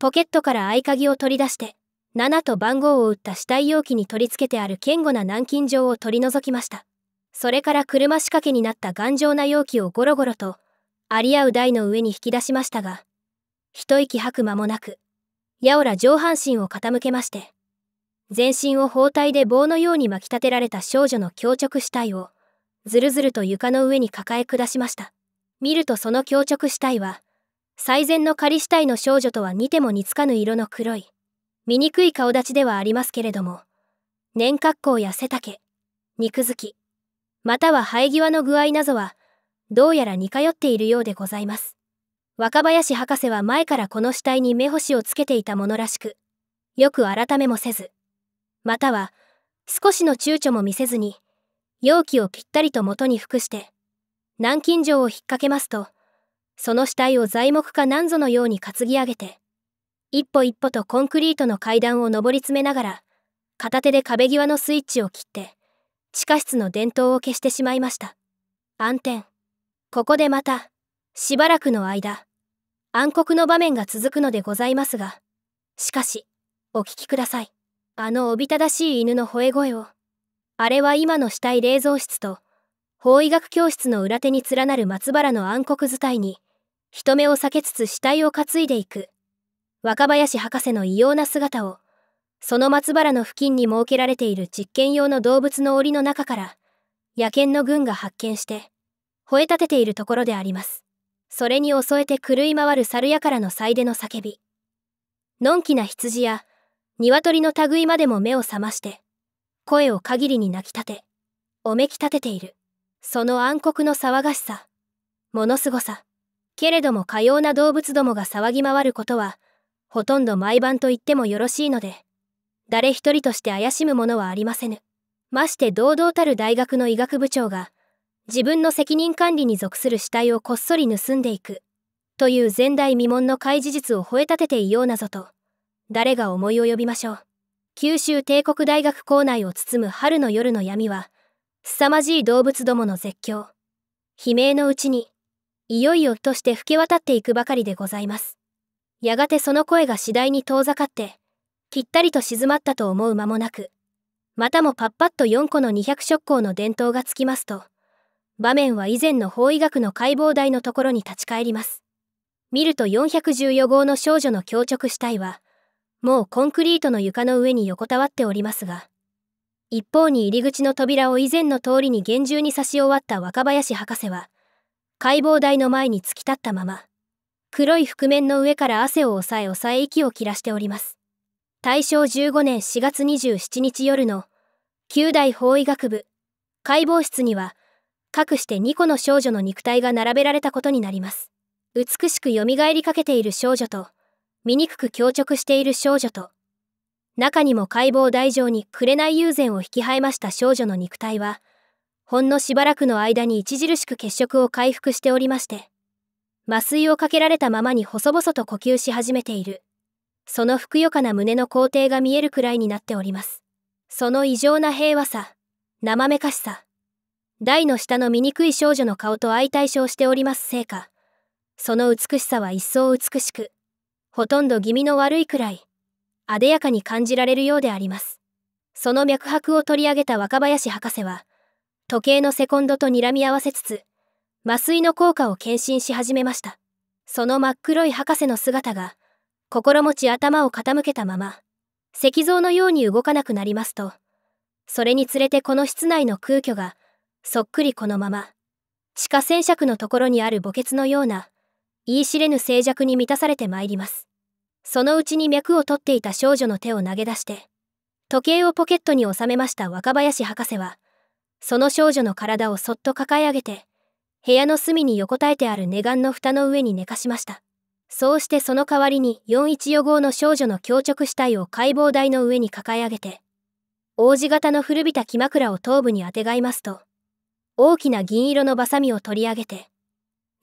ポケットから合鍵を取り出して7と番号を打った死体容器に取り付けてある堅固な軟禁状を取り除きましたそれから車仕掛けになった頑丈な容器をゴロゴロと、あり合う台の上に引き出しましたが、一息吐く間もなく、やおら上半身を傾けまして、全身を包帯で棒のように巻き立てられた少女の強直死体を、ずるずると床の上に抱え下しました。見るとその強直死体は、最善の仮死体の少女とは似ても似つかぬ色の黒い、醜い顔立ちではありますけれども、年格好や背丈、肉付き、または生え際の具合などは、どうやら似通っているようでございます。若林博士は前からこの死体に目星をつけていたものらしく、よく改めもせず、または、少しの躊躇も見せずに、容器をぴったりと元に服して、南京錠を引っ掛けますと、その死体を材木か何ぞのように担ぎ上げて、一歩一歩とコンクリートの階段を上り詰めながら、片手で壁際のスイッチを切って、地下室の伝統を消してしまいました暗転ここでまたしばらくの間暗黒の場面が続くのでございますがしかしお聞きくださいあのおびただしい犬の吠え声をあれは今の死体冷蔵室と法医学教室の裏手に連なる松原の暗黒図体に人目を避けつつ死体を担いでいく若林博士の異様な姿をその松原の付近に設けられている実験用の動物の檻の中から野犬の群が発見して吠え立てているところでありますそれに襲えて狂い回る猿やからの祭での叫びのんきな羊や鶏の類までも目を覚まして声を限りに泣き立ておめき立てているその暗黒の騒がしさものすごさけれどもかような動物どもが騒ぎ回ることはほとんど毎晩と言ってもよろしいので誰一人として怪しむものはありませぬまして堂々たる大学の医学部長が自分の責任管理に属する死体をこっそり盗んでいくという前代未聞の怪事実を吠え立てていようなぞと誰が思い及びましょう九州帝国大学構内を包む春の夜の闇は凄まじい動物どもの絶叫悲鳴のうちにいよいよとして吹き渡っていくばかりでございますやがてその声が次第に遠ざかってきったりと静まったと思う間もなくまたもパッパッと4個の200色光の電灯がつきますと場面は以前の法医学の解剖台のところに立ち返ります見ると414号の少女の強直死体はもうコンクリートの床の上に横たわっておりますが一方に入り口の扉を以前の通りに厳重に差し終わった若林博士は解剖台の前に突き立ったまま黒い覆面の上から汗を抑え抑え息を切らしております大正15年4月27日夜の旧大法医学部解剖室にはかくして2個の少女の肉体が並べられたことになります美しくよみがえりかけている少女と醜く強直している少女と中にも解剖台上に紅友禅を引き生えました少女の肉体はほんのしばらくの間に著しく血色を回復しておりまして麻酔をかけられたままに細々と呼吸し始めているそのふくよかな胸の皇帝が見えるくらいになっております。その異常な平和さ、生めかしさ。台の下の醜い少女の顔と相対称しておりますせいか。その美しさは一層美しく、ほとんど気味の悪いくらい、あでやかに感じられるようであります。その脈拍を取り上げた若林博士は、時計のセコンドと睨み合わせつつ、麻酔の効果を検診し始めました。その真っ黒い博士の姿が、心持ち頭を傾けたまま石像のように動かなくなりますとそれにつれてこの室内の空虚がそっくりこのまま地下戦尺のところにある墓穴のような言い知れぬ静寂に満たされてまいりますそのうちに脈を取っていた少女の手を投げ出して時計をポケットに収めました若林博士はその少女の体をそっと抱え上げて部屋の隅に横たえてある寝顔の蓋の上に寝かしましたそうしてその代わりに41 4号の少女の強直死体を解剖台の上に抱え上げて、王子型の古びた木枕を頭部にあてがいますと、大きな銀色のバサミを取り上げて、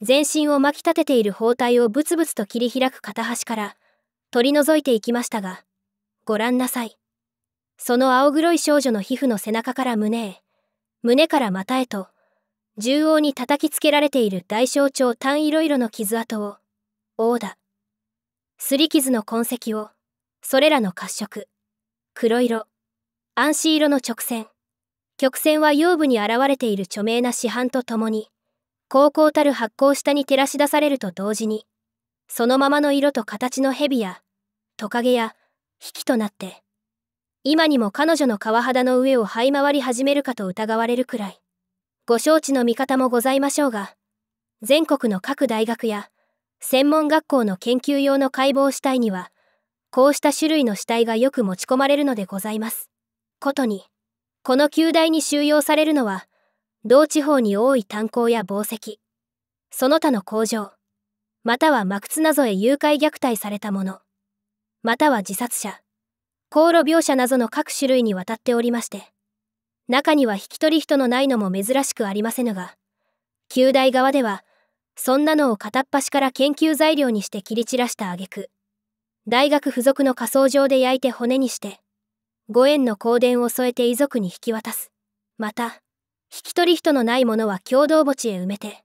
全身を巻き立てている包帯をブツブツと切り開く片端から取り除いていきましたが、ご覧なさい。その青黒い少女の皮膚の背中から胸へ、胸から股へと、縦横に叩きつけられている大小腸単色々の傷跡を、王だ。擦り傷の痕跡をそれらの褐色黒色暗視色の直線曲線は腰部に現れている著名な市販とともに高校たる発光下に照らし出されると同時にそのままの色と形の蛇やトカゲや引きとなって今にも彼女の皮肌の上を這い回り始めるかと疑われるくらいご承知の見方もございましょうが全国の各大学や専門学校の研究用の解剖死体にはこうした種類の死体がよく持ち込まれるのでございます。ことにこの球大に収容されるのは同地方に多い炭鉱や紡績その他の工場または真靴などへ誘拐虐待された者または自殺者航路描写などの各種類にわたっておりまして中には引き取り人のないのも珍しくありませんが旧大側ではそんなのを片っ端から研究材料にして切り散らした挙句大学付属の火葬場で焼いて骨にしてご縁の香典を添えて遺族に引き渡すまた引き取り人のないものは共同墓地へ埋めて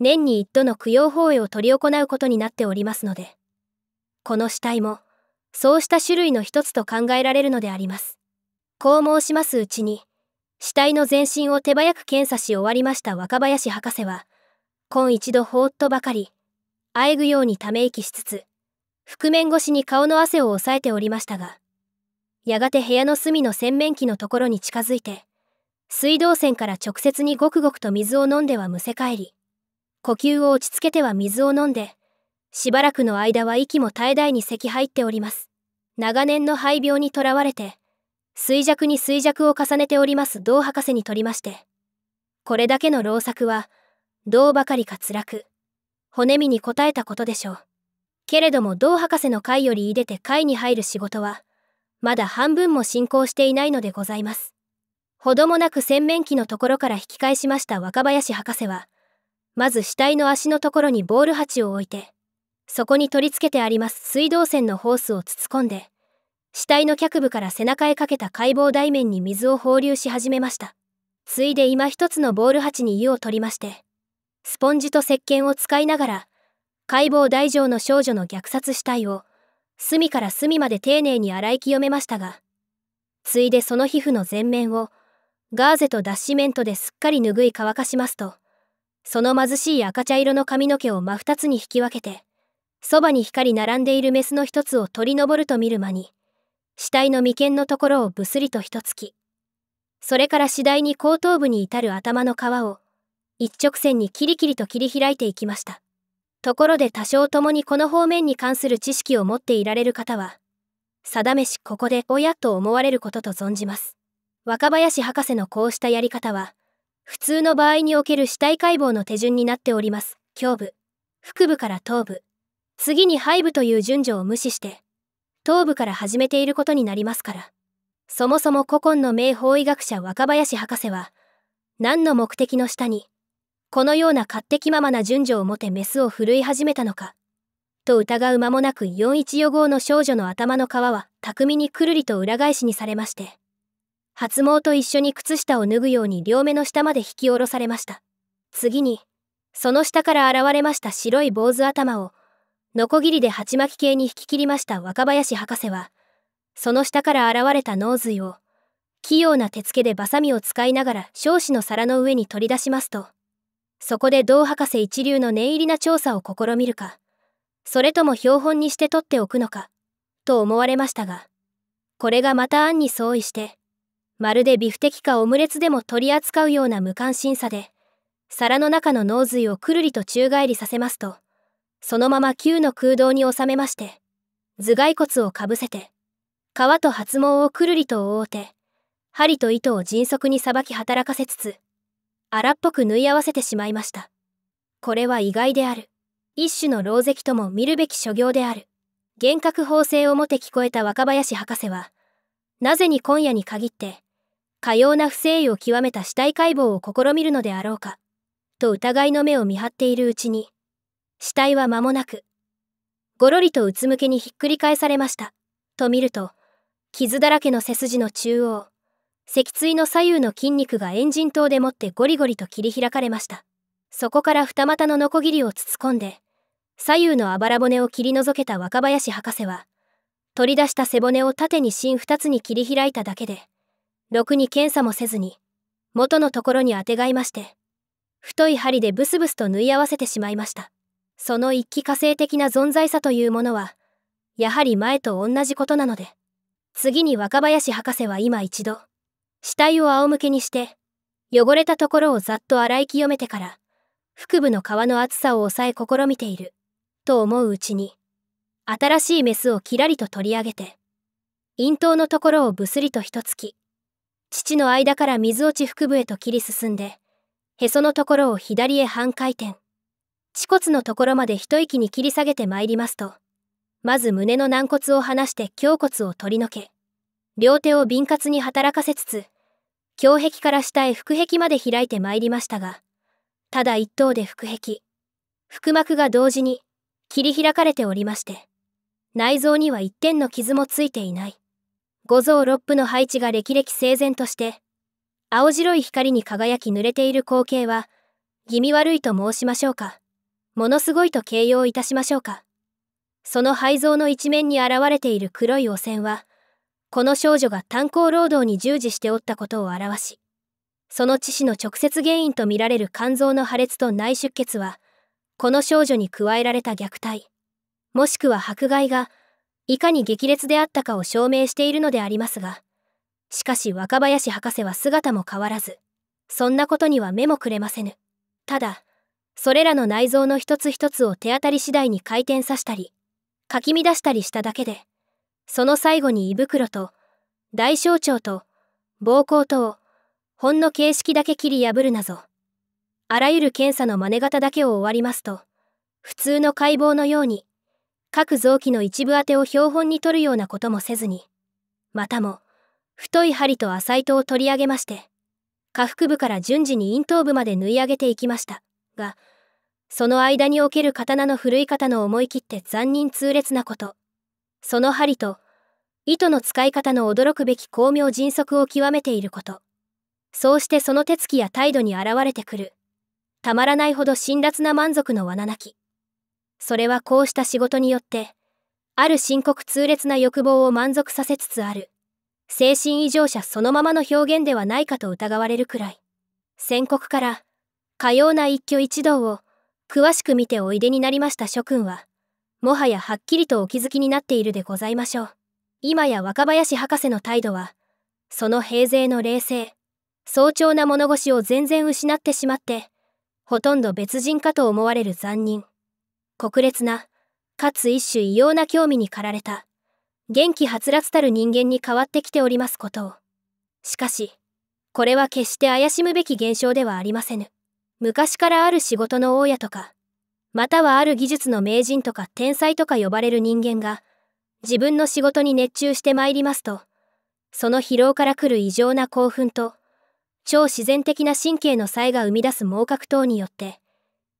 年に一度の供養法会を執り行うことになっておりますのでこの死体もそうした種類の一つと考えられるのでありますこう申しますうちに死体の全身を手早く検査し終わりました若林博士は今一度放っとばかり、あえぐようにため息しつつ、覆面越しに顔の汗を抑えておりましたが、やがて部屋の隅の洗面器のところに近づいて、水道栓から直接にごくごくと水を飲んではむせ返り、呼吸を落ち着けては水を飲んで、しばらくの間は息も絶え絶えに咳入っております。長年の肺病にとらわれて、衰弱に衰弱を重ねております同博士にとりまして、これだけの老作は、どうばかりか辛く、骨身に応えたことでしょう。けれども銅博士の会より入れて会に入る仕事は、まだ半分も進行していないのでございます。ほどもなく洗面器のところから引き返しました若林博士は、まず死体の足のところにボール鉢を置いて、そこに取り付けてあります水道線のホースを突っ込んで、死体の脚部から背中へかけた解剖台面に水を放流し始めました。ついで今一つのボール鉢に湯を取りまして、スポンジと石鹸を使いながら解剖大丈の少女の虐殺死体を隅から隅まで丁寧に洗い清めましたがついでその皮膚の全面をガーゼと脱脂メントですっかり拭い乾かしますとその貧しい赤茶色の髪の毛を真二つに引き分けてそばに光り並んでいるメスの一つを取り上ると見る間に死体の眉間のところをぶすりとひとつきそれから次第に後頭部に至る頭の皮を一直線にキリキリと切り開いていきました。ところで多少ともにこの方面に関する知識を持っていられる方は、定めしここで親と思われることと存じます。若林博士のこうしたやり方は、普通の場合における死体解剖の手順になっております。胸部、腹部から頭部、次に背部という順序を無視して、頭部から始めていることになりますから。そもそも古今の名法医学者若林博士は、何の目的の下に、このような勝手気ままな順序をもてメスを振るい始めたのか。と疑う間もなく41 4号の少女の頭の皮は巧みにくるりと裏返しにされまして、初毛と一緒に靴下を脱ぐように両目の下まで引き下ろされました。次に、その下から現れました白い坊主頭を、ノコギリで鉢巻き系に引き切りました若林博士は、その下から現れた脳髄を、器用な手付けでバサミを使いながら少子の皿の上に取り出しますと、そこで同博士一流の念入りな調査を試みるか、それとも標本にして取っておくのか、と思われましたが、これがまた案に相違して、まるでビフテキかオムレツでも取り扱うような無関心さで、皿の中の脳髄をくるりと宙返りさせますと、そのまま球の空洞に収めまして、頭蓋骨をかぶせて、皮と発毛をくるりと覆うて、針と糸を迅速にさばき働かせつつ、荒っぽく縫い合わせてしまいました。これは意外である。一種の狼藉とも見るべき所業である。幻覚法制をもて聞こえた若林博士は、なぜに今夜に限って、かような不正意を極めた死体解剖を試みるのであろうか、と疑いの目を見張っているうちに、死体は間もなく、ごろりとうつむけにひっくり返されました、と見ると、傷だらけの背筋の中央、脊椎の左右の筋肉がエンジン灯でもってゴリゴリと切り開かれましたそこから二股のノコギリをつつこんで左右のあばら骨を切り除けた若林博士は取り出した背骨を縦に芯2つに切り開いただけでろくに検査もせずに元のところにあてがいまして太い針でブスブスと縫い合わせてしまいましたその一気火星的な存在さというものはやはり前と同じことなので次に若林博士は今一度死体を仰向けにして汚れたところをざっと洗い清めてから腹部の皮の厚さを抑え試みていると思ううちに新しいメスをきらりと取り上げて咽頭のところをぶすりとひとつき父の間から水落ち腹部へと切り進んでへそのところを左へ半回転恥骨のところまで一息に切り下げてまいりますとまず胸の軟骨を離して胸骨を取り除け両手を敏活に働かせつつ胸壁から下へ腹壁まで開いてまいりましたが、ただ一頭で腹壁、腹膜が同時に切り開かれておりまして、内臓には一点の傷もついていない。五臓六腑の配置が歴々整然として、青白い光に輝き濡れている光景は、気味悪いと申しましょうか。ものすごいと形容いたしましょうか。その肺臓の一面に現れている黒い汚染は、この少女が炭鉱労働に従事しておったことを表しその致死の直接原因とみられる肝臓の破裂と内出血はこの少女に加えられた虐待もしくは迫害がいかに激烈であったかを証明しているのでありますがしかし若林博士は姿も変わらずそんなことには目もくれませぬただそれらの内臓の一つ一つを手当たり次第に回転させたりかき乱したりしただけでその最後に胃袋と大小腸と膀胱とをほんの形式だけ切り破る謎あらゆる検査の真似型だけを終わりますと普通の解剖のように各臓器の一部当てを標本に取るようなこともせずにまたも太い針と浅い糸を取り上げまして下腹部から順次に咽頭部まで縫い上げていきましたがその間における刀の古るい方の思い切って残忍痛烈なことその針と糸の使い方の驚くべき巧妙迅速を極めていることそうしてその手つきや態度に現れてくるたまらないほど辛辣な満足の罠なきそれはこうした仕事によってある深刻痛烈な欲望を満足させつつある精神異常者そのままの表現ではないかと疑われるくらい宣告からかような一挙一動を詳しく見ておいでになりました諸君はもはやはっきりとお気づきになっているでございましょう。今や若林博士の態度は、その平静の冷静、早朝な物腰を全然失ってしまって、ほとんど別人かと思われる残忍。国烈な、かつ一種異様な興味に駆られた、元気はつらつたる人間に変わってきておりますことを。しかし、これは決して怪しむべき現象ではありませぬ。昔からある仕事の大家とか、またはある技術の名人とか天才とか呼ばれる人間が自分の仕事に熱中してまいりますとその疲労から来る異常な興奮と超自然的な神経の才が生み出す猛角等によって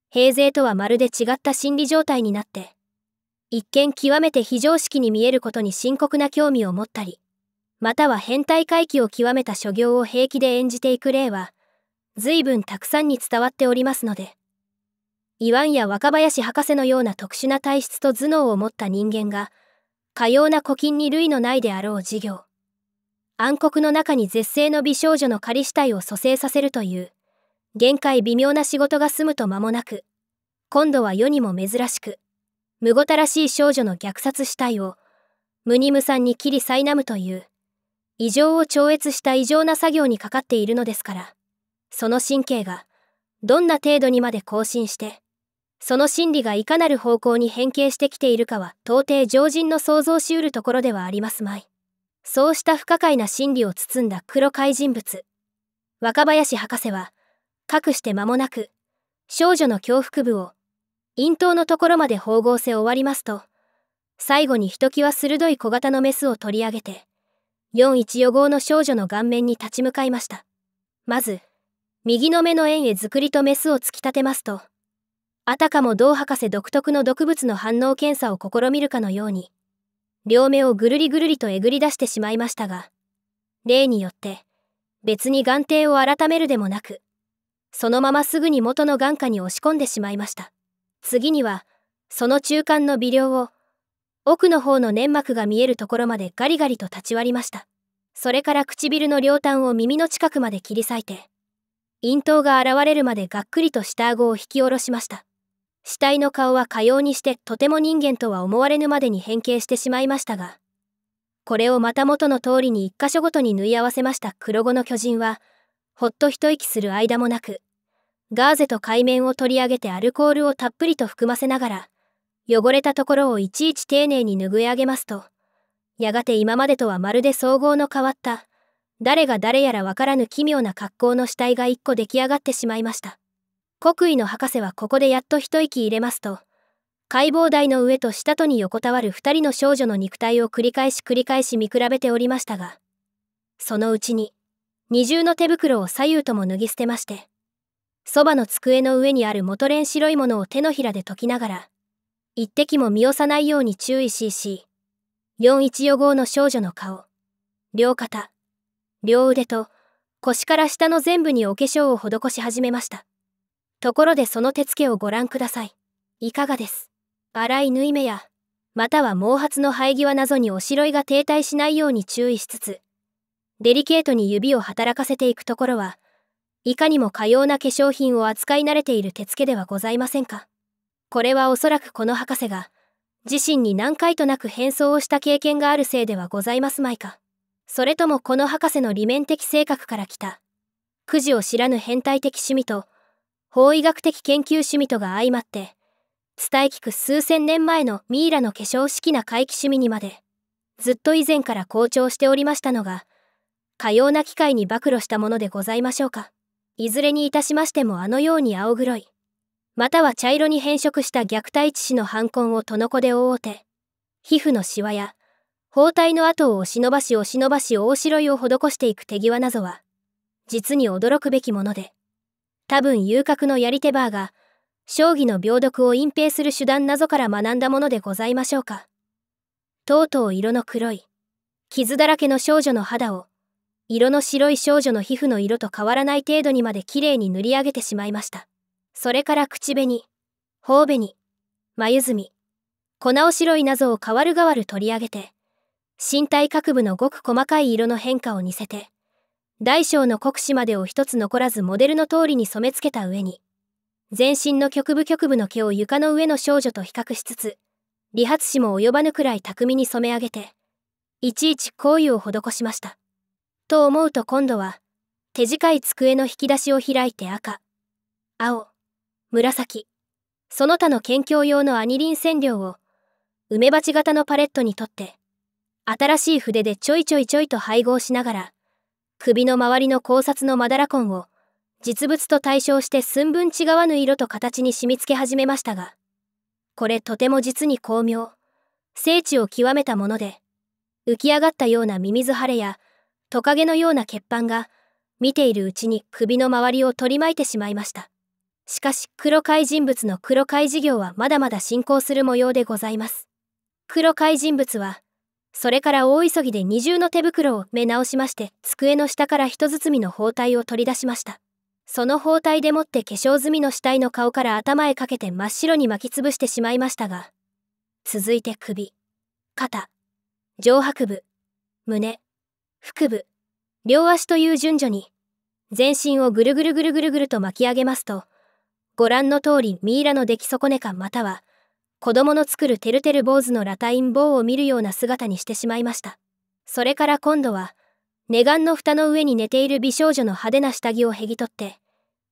平勢とはまるで違った心理状態になって一見極めて非常識に見えることに深刻な興味を持ったりまたは変態回帰を極めた所業を平気で演じていく例は随分たくさんに伝わっておりますので。いわんや若林博士のような特殊な体質と頭脳を持った人間がかような古今に類のないであろう事業暗黒の中に絶世の美少女の仮死体を蘇生させるという限界微妙な仕事が済むと間もなく今度は世にも珍しくむごたらしい少女の虐殺死体を無に無さんに切り苛むという異常を超越した異常な作業にかかっているのですからその神経がどんな程度にまで更新してその心理がいかなる方向に変形してきているかは到底常人の想像しうるところではありますまいそうした不可解な心理を包んだ黒怪人物若林博士はかくして間もなく少女の恐怖部を咽頭のところまで縫合せ終わりますと最後にひときわ鋭い小型のメスを取り上げて41 4号の少女の顔面に立ち向かいましたまず右の目の円へずくりとメスを突き立てますとあたかも銅博士独特の毒物の反応検査を試みるかのように両目をぐるりぐるりとえぐり出してしまいましたが例によって別に眼底を改めるでもなくそのまますぐに元の眼下に押し込んでしまいました次にはその中間の微量を奥の方の粘膜が見えるところまでガリガリと立ち割りましたそれから唇の両端を耳の近くまで切り裂いて咽頭が現れるまでがっくりと下顎を引き下ろしました死体の顔はかようにしてとても人間とは思われぬまでに変形してしまいましたが、これをまた元の通りに一箇所ごとに縫い合わせました黒子の巨人は、ほっと一息する間もなく、ガーゼと海面を取り上げてアルコールをたっぷりと含ませながら、汚れたところをいちいち丁寧に拭い上げますと、やがて今までとはまるで総合の変わった、誰が誰やらわからぬ奇妙な格好の死体が一個出来上がってしまいました。国威の博士はここでやっと一息入れますと解剖台の上と下とに横たわる2人の少女の肉体を繰り返し繰り返し見比べておりましたがそのうちに二重の手袋を左右とも脱ぎ捨てましてそばの机の上にある元蓮白いものを手のひらで解きながら一滴も見押さないように注意しし41 4号の少女の顔両肩両腕と腰から下の全部にお化粧を施し始めましたところでその手付をご覧ください。いかがです粗い縫い目や、または毛髪の生え際謎におしろいが停滞しないように注意しつつ、デリケートに指を働かせていくところは、いかにもかような化粧品を扱い慣れている手付けではございませんか。これはおそらくこの博士が、自身に何回となく変装をした経験があるせいではございますまいか。それともこの博士の理面的性格から来た、くじを知らぬ変態的趣味と、法医学的研究趣味とが相まって伝え聞く数千年前のミイラの化粧式な怪奇趣味にまでずっと以前から好調しておりましたのがかような機会に暴露したものでございましょうかいずれにいたしましてもあのように青黒いまたは茶色に変色した虐待致死の犯痕をとのこで覆うて皮膚のしわや包帯の跡を押し伸ばし押し伸ばし大白いを施していく手際などは実に驚くべきもので多分遊郭のやり手バーが将棋の病毒を隠蔽する手段などから学んだものでございましょうかとうとう色の黒い傷だらけの少女の肌を色の白い少女の皮膚の色と変わらない程度にまできれいに塗り上げてしまいましたそれから口紅頬紅眉墨粉お白い謎を変わる変わる取り上げて身体各部のごく細かい色の変化を似せて大小の国士までを一つ残らずモデルの通りに染め付けた上に、全身の局部局部の毛を床の上の少女と比較しつつ、理髪師も及ばぬくらい巧みに染め上げて、いちいち行為を施しました。と思うと今度は、手近い机の引き出しを開いて赤、青、紫、その他の研究用のアニリン染料を、梅鉢型のパレットにとって、新しい筆でちょいちょいちょいと配合しながら、首の周りの考察のまだら痕を実物と対照して寸分違わぬ色と形に染みつけ始めましたがこれとても実に巧妙精緻を極めたもので浮き上がったようなミミズ腫れやトカゲのような血板が見ているうちに首の周りを取り巻いてしまいましたしかし黒海人物の黒海事業はまだまだ進行する模様でございます黒海人物はそれから大急ぎで二重の手袋を目直しまして机の下から人包みの包帯を取り出しましたその包帯でもって化粧済みの死体の顔から頭へかけて真っ白に巻きつぶしてしまいましたが続いて首肩上白部胸腹部両足という順序に全身をぐるぐるぐるぐるぐると巻き上げますとご覧の通りミイラの出来損ねかまたは子供の作るてるてる坊主のラタイン棒を見るような姿にしてしまいましたそれから今度は寝顔の蓋の上に寝ている美少女の派手な下着をへぎ取って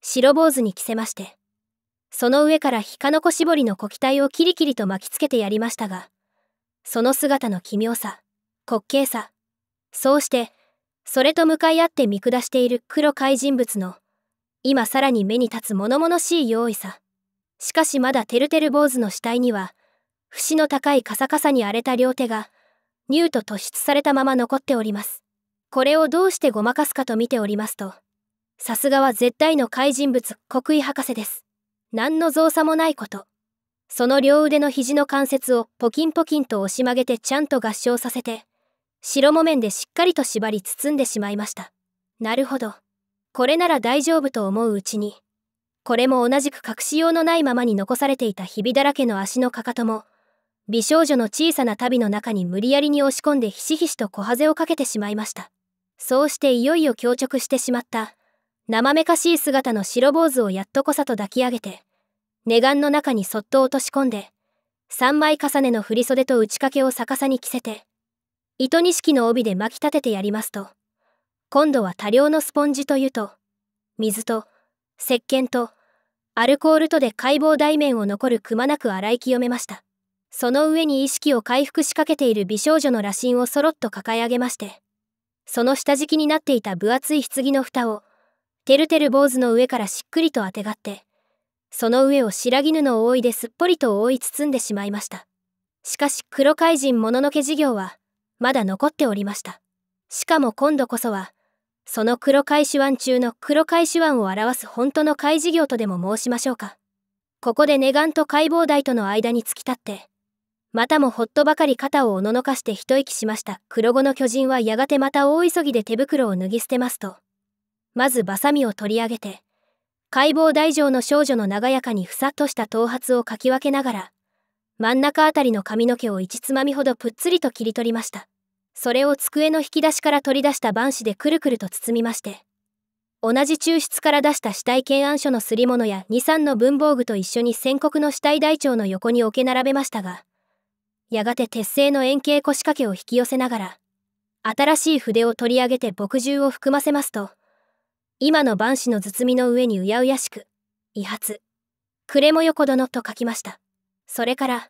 白坊主に着せましてその上からヒカノコ絞りの小機体をキリキリと巻きつけてやりましたがその姿の奇妙さ滑稽さそうしてそれと向かい合って見下している黒怪人物の今さらに目に立つ物々しい用意さしかしまだてるてる坊主の死体には、節の高いカサカサに荒れた両手が、ニューと突出されたまま残っております。これをどうしてごまかすかと見ておりますと、さすがは絶対の怪人物、国威博士です。何の造作もないこと。その両腕の肘の関節をポキンポキンと押し曲げてちゃんと合掌させて、白木綿でしっかりと縛り包んでしまいました。なるほど。これなら大丈夫と思ううちに、これも同じく隠しようのないままに残されていたひびだらけの足のかかとも美少女の小さな足袋の中に無理やりに押し込んでひしひしと小ハゼをかけてしまいましたそうしていよいよ強直してしまった生めかしい姿の白坊主をやっとこさと抱き上げて寝段の中にそっと落とし込んで3枚重ねの振袖と打ち掛けを逆さに着せて糸錦の帯で巻き立ててやりますと今度は多量のスポンジと湯と水と石鹸とアルコールとで解剖台面を残るくまなく洗い清めましたその上に意識を回復しかけている美少女の羅針をそろっと抱え上げましてその下敷きになっていた分厚い棺の蓋をてるてる坊主の上からしっくりとあてがってその上を白絹の覆いですっぽりと覆い包んでしまいましたしかし黒怪人もののけ事業はまだ残っておりましたしかも今度こそはその黒返し湾中の黒返し湾を表す本当の海事業とでも申しましょうか。ここで値ガと解剖台との間に突き立って、またもほっとばかり肩をおののかして一息しました黒子の巨人はやがてまた大急ぎで手袋を脱ぎ捨てますと、まずバサミを取り上げて、解剖台上の少女の長やかにふさっとした頭髪をかき分けながら、真ん中あたりの髪の毛を一つまみほどぷっつりと切り取りました。それを机の引き出しから取り出した板紙でくるくると包みまして同じ抽出から出した死体検案書のすり物や23の文房具と一緒に宣告の死体台帳の横に置け並べましたがやがて鉄製の円形腰掛けを引き寄せながら新しい筆を取り上げて墨汁を含ませますと今の晩紙の包みの上にうやうやしく「威発、くれもよ殿」と書きましたそれから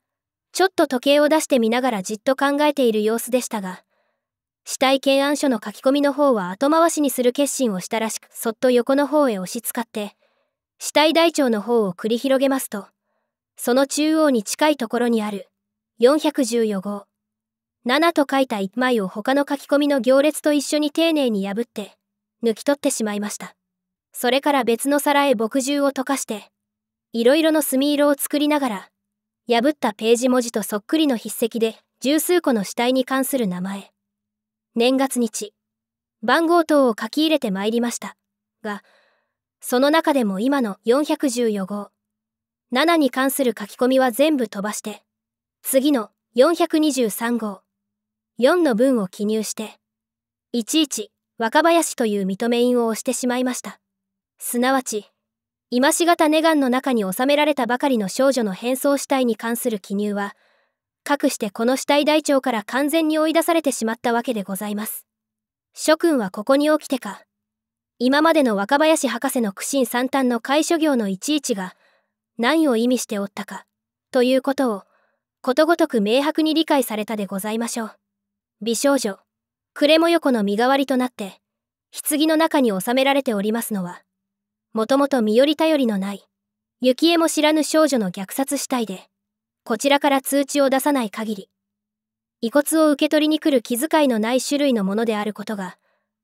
ちょっと時計を出してみながらじっと考えている様子でしたが死体検案書の書き込みの方は後回しにする決心をしたらしくそっと横の方へ押し使って死体台帳の方を繰り広げますとその中央に近いところにある414号7と書いた1枚を他の書き込みの行列と一緒に丁寧に破って抜き取ってしまいましたそれから別の皿へ墨汁を溶かしていろいろの墨色を作りながら破ったページ文字とそっくりの筆跡で十数個の死体に関する名前年月日、番号等を書き入れてまいりましたが、その中でも今の414号、7に関する書き込みは全部飛ばして、次の423号、4の文を記入して、いちいち若林という認め印を押してしまいました。すなわち、今しがた値段の中に収められたばかりの少女の変装死体に関する記入は、かくしてこの死体台帳から完全に追い出されてしまったわけでございます。諸君はここに起きてか。今までの若林博士の苦心惨憺の会所業のいちいちが何を意味しておったか、ということをことごとく明白に理解されたでございましょう。美少女、クレモヨコの身代わりとなって、棺の中に収められておりますのは、もともと身寄り頼りのない、雪絵も知らぬ少女の虐殺死体で、こちらから通知を出さない限り、遺骨を受け取りに来る気遣いのない種類のものであることが、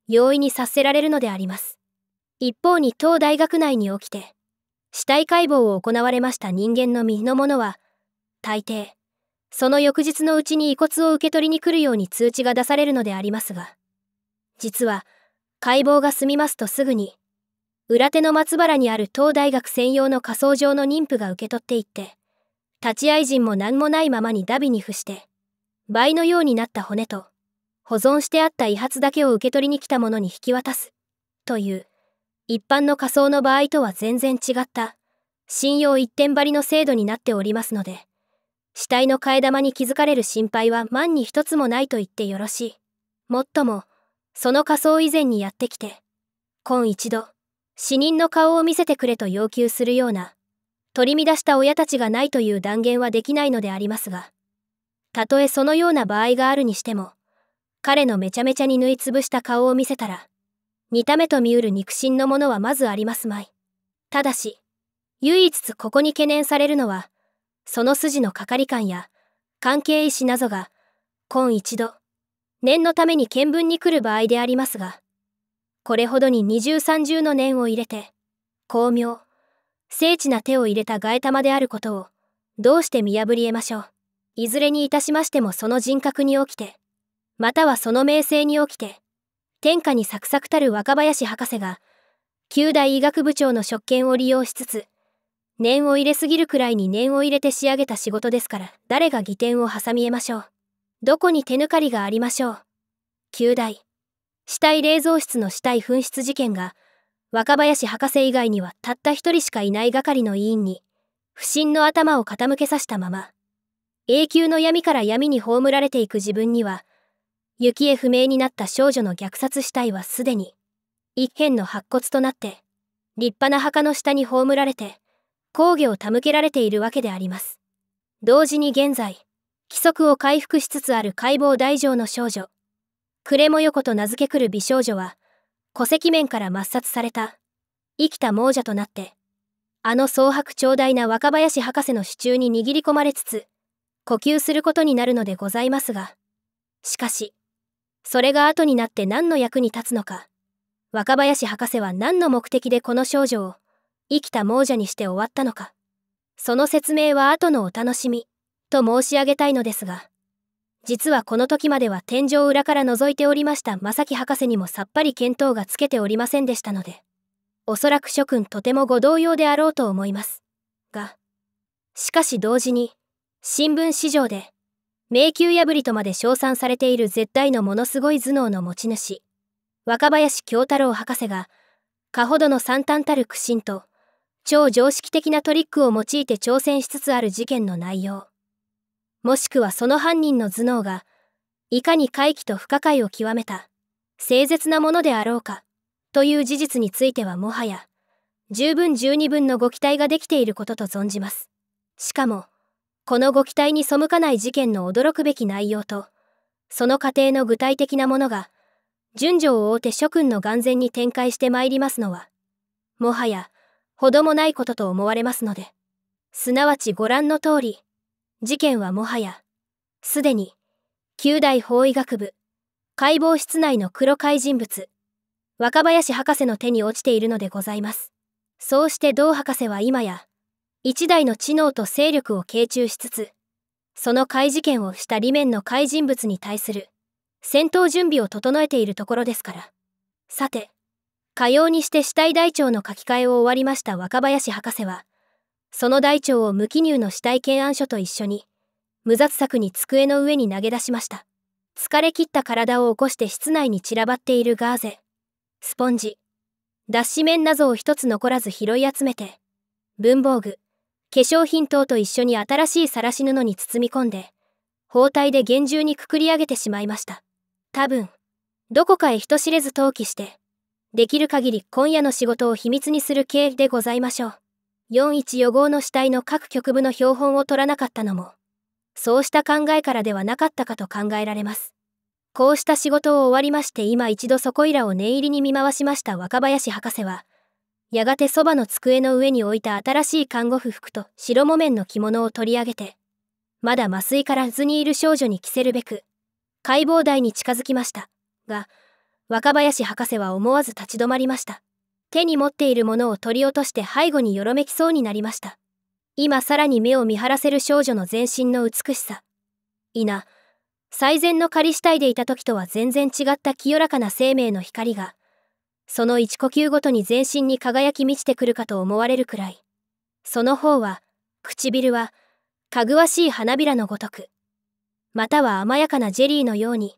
容易に察せられるのであります。一方に当大学内に起きて、死体解剖を行われました人間の身のものは、大抵、その翌日のうちに遺骨を受け取りに来るように通知が出されるのでありますが、実は、解剖が済みますとすぐに、裏手の松原にある東大学専用の仮葬場の妊婦が受け取っていって、立会人も何もないままにダビに付して、倍のようになった骨と、保存してあった遺髪だけを受け取りに来た者に引き渡す、という、一般の仮想の場合とは全然違った、信用一点張りの制度になっておりますので、死体の替え玉に気づかれる心配は万に一つもないと言ってよろしい。もっとも、その仮想以前にやってきて、今一度、死人の顔を見せてくれと要求するような、取り乱した親たちがないという断言はできないのでありますが、たとえそのような場合があるにしても、彼のめちゃめちゃに縫いつぶした顔を見せたら、似た目と見うる肉親のものはまずありますまい。ただし、唯一ここに懸念されるのは、その筋の係官や関係医師などが、今一度、念のために見聞に来る場合でありますが、これほどに二重三重の念を入れて、巧妙、精緻な手を入れた外玉であることをどうして見破り得ましょういずれにいたしましてもその人格に起きてまたはその名声に起きて天下にサクサクたる若林博士が旧大医学部長の職権を利用しつつ念を入れすぎるくらいに念を入れて仕上げた仕事ですから誰が疑点を挟み得ましょうどこに手抜かりがありましょう旧大死体冷蔵室の死体紛失事件が若林博士以外にはたった一人しかいない係の委員に不審の頭を傾けさしたまま永久の闇から闇に葬られていく自分には行方不明になった少女の虐殺死体はすでに一辺の白骨となって立派な墓の下に葬られて工業を手向けられているわけであります同時に現在規則を回復しつつある解剖大乗の少女クレモヨと名付けくる美少女は戸籍面から抹殺された生きた亡者となってあの蒼白長大な若林博士の手中に握り込まれつつ呼吸することになるのでございますがしかしそれが後になって何の役に立つのか若林博士は何の目的でこの少女を生きた亡者にして終わったのかその説明は後のお楽しみと申し上げたいのですが。実はこの時までは天井裏から覗いておりました正木博士にもさっぱり見当がつけておりませんでしたので、おそらく諸君とてもご同様であろうと思います。が、しかし同時に、新聞市場で、迷宮破りとまで称賛されている絶対のものすごい頭脳の持ち主、若林京太郎博士が、過ほどの惨憺たる苦心と、超常識的なトリックを用いて挑戦しつつある事件の内容。もしくはその犯人の頭脳がいかに怪奇と不可解を極めた誠絶なものであろうかという事実についてはもはや十分十二分のご期待ができていることと存じますしかもこのご期待に背かない事件の驚くべき内容とその過程の具体的なものが順序を追うて諸君の眼前に展開してまいりますのはもはやほどもないことと思われますのですなわちご覧の通り事件はもはや、すでに、九大法医学部、解剖室内の黒怪人物、若林博士の手に落ちているのでございます。そうして同博士は今や、一代の知能と勢力を傾注しつつ、その怪事件をした理面の怪人物に対する、戦闘準備を整えているところですから。さて、かようにして死体台帳の書き換えを終わりました若林博士は、その大腸を無記入の死体検案書と一緒に無雑作に机の上に投げ出しました疲れ切った体を起こして室内に散らばっているガーゼスポンジ脱脂綿謎を一つ残らず拾い集めて文房具化粧品等と一緒に新しい晒し布に包み込んで包帯で厳重にくくり上げてしまいました多分どこかへ人知れず登記してできる限り今夜の仕事を秘密にする経緯でございましょう41予号の死体の各局部の標本を取らなかったのも、そうした考えからではなかったかと考えられます。こうした仕事を終わりまして今一度そこいらを念入りに見回しました若林博士は、やがてそばの机の上に置いた新しい看護婦服と白木綿の着物を取り上げて、まだ麻酔から図にいる少女に着せるべく、解剖台に近づきました。が、若林博士は思わず立ち止まりました。手に持っているものを取り落として背後によろめきそうになりました。今さらに目を見張らせる少女の全身の美しさ。いな、最善の仮死体でいた時とは全然違った清らかな生命の光が、その一呼吸ごとに全身に輝き満ちてくるかと思われるくらい、その方は、唇は、かぐわしい花びらのごとく、または甘やかなジェリーのように、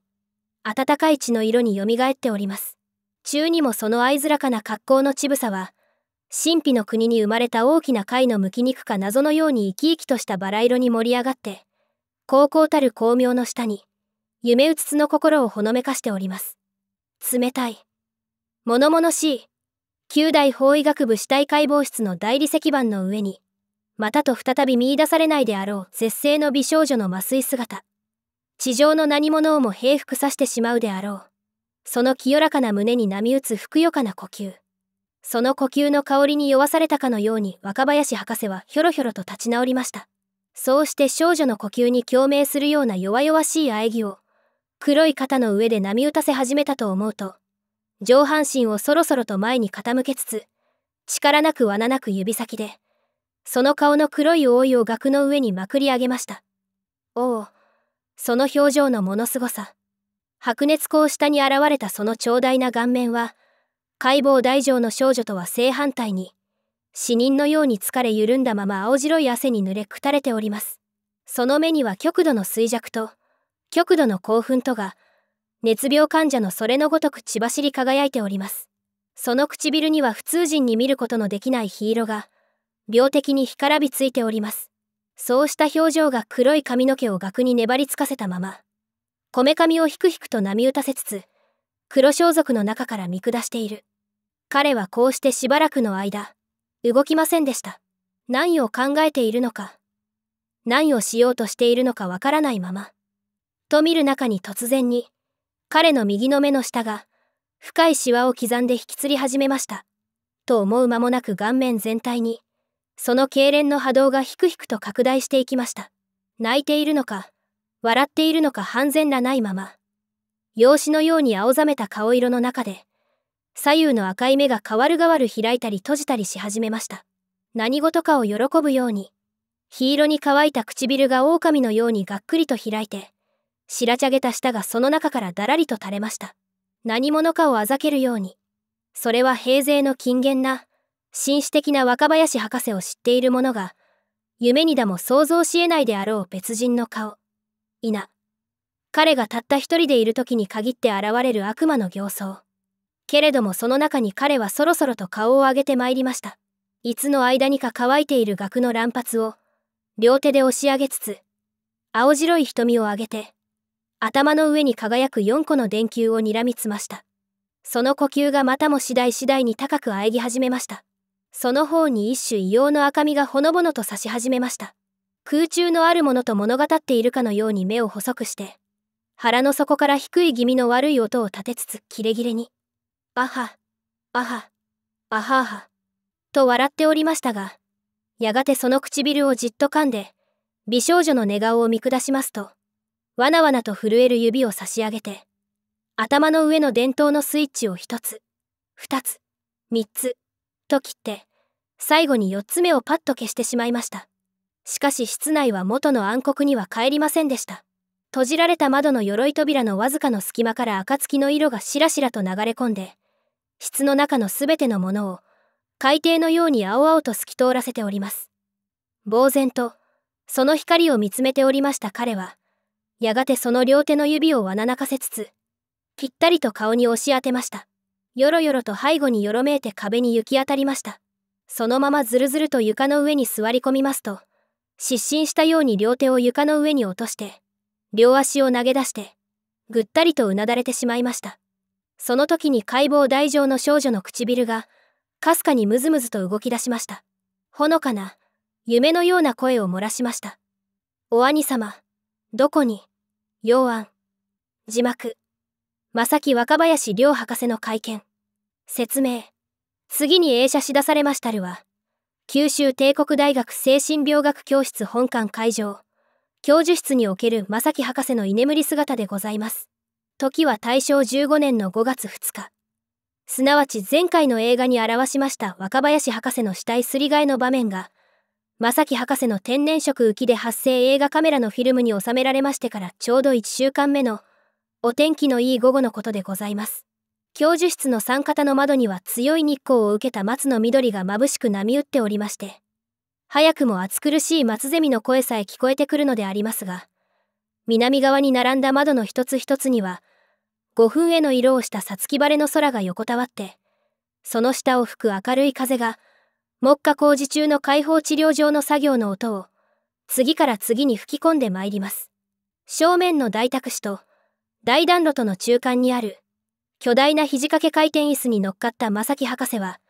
暖かい血の色によみがえっております。中にもその相づらかな格好の乳房は神秘の国に生まれた大きな貝のむき肉か謎のように生き生きとしたバラ色に盛り上がって高校たる光明の下に夢うつつの心をほのめかしております冷たい物々しい九大法医学部死体解剖室の大理石板の上にまたと再び見いだされないであろう絶世の美少女の麻酔姿地上の何者をも平服させてしまうであろうその清らかな胸に波打つふくよかな呼吸。その呼吸の香りに酔わされたかのように若林博士はひょろひょろと立ち直りました。そうして少女の呼吸に共鳴するような弱々しい喘ぎを、黒い肩の上で波打たせ始めたと思うと、上半身をそろそろと前に傾けつつ、力なく罠なく指先で、その顔の黒い覆いを額の上にまくり上げました。おお、その表情のものすごさ。白熱光下に現れたその長大な顔面は、解剖大丈の少女とは正反対に、死人のように疲れ緩んだまま青白い汗に濡れくたれております。その目には極度の衰弱と、極度の興奮とが、熱病患者のそれのごとく血走り輝いております。その唇には普通人に見ることのできない火色が、病的に干からびついております。そうした表情が黒い髪の毛を額に粘りつかせたまま、こめかみをひくひくと波打たせつつ黒装束の中から見下している彼はこうしてしばらくの間動きませんでした何を考えているのか何をしようとしているのかわからないままと見る中に突然に彼の右の目の下が深いシワを刻んで引きつり始めましたと思う間もなく顔面全体にその痙攣の波動がひくひくと拡大していきました泣いているのか笑っているのか半然らないまま、養子のように青ざめた顔色の中で、左右の赤い目が変わる変わる開いたり閉じたりし始めました。何事かを喜ぶように、黄色に乾いた唇が狼のようにがっくりと開いて、白茶げた舌がその中からだらりと垂れました。何者かをあざけるように、それは平勢の禁言な、紳士的な若林博士を知っている者が、夢にだも想像しえないであろう別人の顔。否彼がたった一人でいる時に限って現れる悪魔の形相けれどもその中に彼はそろそろと顔を上げてまいりましたいつの間にか乾いている額の乱髪を両手で押し上げつつ青白い瞳を上げて頭の上に輝く4個の電球をにらみつましたその呼吸がまたも次第次第に高くあえぎ始めましたその方に一種異様の赤みがほのぼのと差し始めました空中のあるものと物語っているかのように目を細くして腹の底から低い気味の悪い音を立てつつキレキレに「バハバハバハハ」と笑っておりましたがやがてその唇をじっと噛んで美少女の寝顔を見下しますとわなわなと震える指を差し上げて頭の上の電灯のスイッチを1つ2つ3つと切って最後に4つ目をパッと消してしまいましたしかし室内は元の暗黒には帰りませんでした。閉じられた窓の鎧扉のわずかの隙間から暁の色がしらしらと流れ込んで、室の中のすべてのものを海底のように青々と透き通らせております。呆然と、その光を見つめておりました彼は、やがてその両手の指をわななかせつつ、ぴったりと顔に押し当てました。よろよろと背後によろめいて壁に行き当たりました。そのままずるずると床の上に座り込みますと、失神したように両手を床の上に落として、両足を投げ出して、ぐったりとうなだれてしまいました。その時に解剖台上の少女の唇が、かすかにムズムズと動き出しました。ほのかな、夢のような声を漏らしました。お兄様、どこに、要案。字幕。正き若林良博士の会見。説明。次に映写し出されましたるは、九州帝国大学精神病学教室本館会場教授室における正木博士の居眠り姿でございます時は大正15年の5月2日すなわち前回の映画に表しました若林博士の死体すり替えの場面が正木博士の天然色浮きで発生映画カメラのフィルムに収められましてからちょうど1週間目のお天気のいい午後のことでございます教授室の三方の窓には強い日光を受けた松の緑が眩しく波打っておりまして早くも暑苦しい松ゼミの声さえ聞こえてくるのでありますが南側に並んだ窓の一つ一つには5分への色をしたさつき晴れの空が横たわってその下を吹く明るい風が目下工事中の開放治療場の作業の音を次から次に吹き込んでまいります正面の大託師と大暖炉との中間にある巨大な肘掛け回転椅子に乗っかった正木博士は、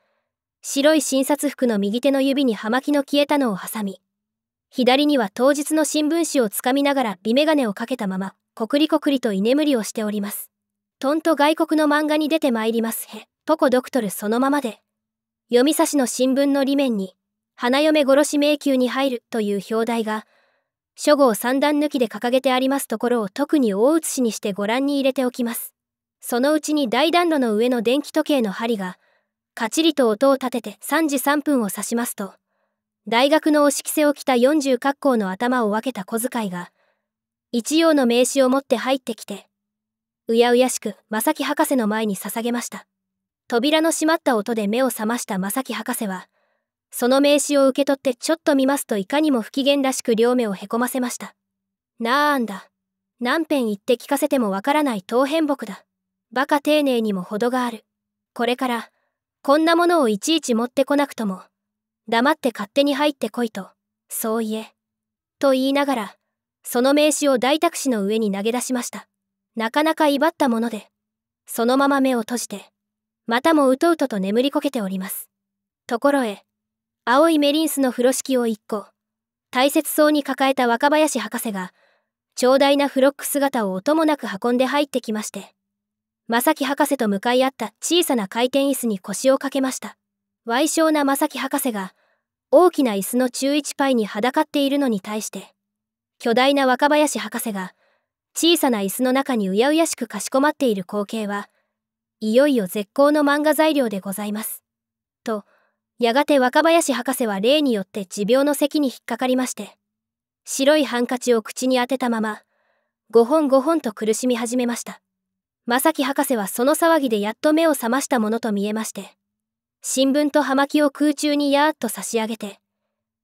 白い診察服の右手の指に葉巻の消えたのを挟み、左には当日の新聞紙をつかみながら美眼鏡をかけたまま、こくりこくりと居眠りをしております。とんと外国の漫画に出てまいりますへ、ポコドクトルそのままで。読み差しの新聞の裏面に、花嫁殺し迷宮に入るという表題が、書号三段抜きで掲げてありますところを特に大写しにしてご覧に入れておきます。そのうちに大暖炉の上の電気時計の針がカチリと音を立てて3時3分を指しますと大学のおし着せを着た40格好の頭を分けた小遣いが一葉の名刺を持って入ってきてうやうやしく正木博士の前に捧げました扉の閉まった音で目を覚ました正木博士はその名刺を受け取ってちょっと見ますといかにも不機嫌らしく両目をへこませましたなあんだ何遍言って聞かせてもわからない当変木だ馬鹿丁寧にも程がある。これから、こんなものをいちいち持ってこなくとも、黙って勝手に入ってこいと、そう言え。と言いながら、その名刺を大託士の上に投げ出しました。なかなか威張ったもので、そのまま目を閉じて、またもうとうとと眠りこけております。ところへ、青いメリンスの風呂敷を一個、大切そうに抱えた若林博士が、長大なフロック姿を音もなく運んで入ってきまして、正木博士と向かい合った小さな回転椅子に腰をかけました。矮小な正木博士が、大きな椅子の中一パイに裸っているのに対して、巨大な若林博士が、小さな椅子の中にうやうやしくかしこまっている光景は、いよいよ絶好の漫画材料でございます。と、やがて若林博士は例によって持病の席に引っかかりまして、白いハンカチを口に当てたまま、5本5本と苦しみ始めました。正樹博士はその騒ぎでやっと目を覚ましたものと見えまして、新聞と葉巻を空中にやーっと差し上げて、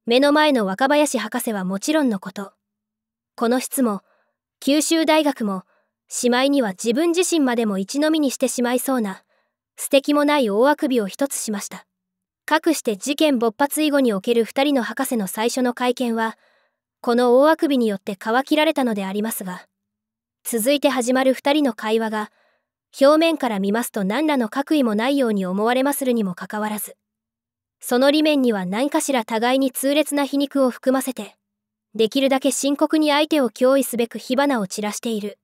目の前の若林博士はもちろんのこと、この質も、九州大学も、しまいには自分自身までも一のみにしてしまいそうな、素敵もない大あくびを一つしました。かくして事件勃発以後における二人の博士の最初の会見は、この大あくびによって皮切られたのでありますが、続いて始まる2人の会話が表面から見ますと何らの覚意もないように思われまするにもかかわらずその裏面には何かしら互いに痛烈な皮肉を含ませてできるだけ深刻に相手を脅威すべく火花を散らしている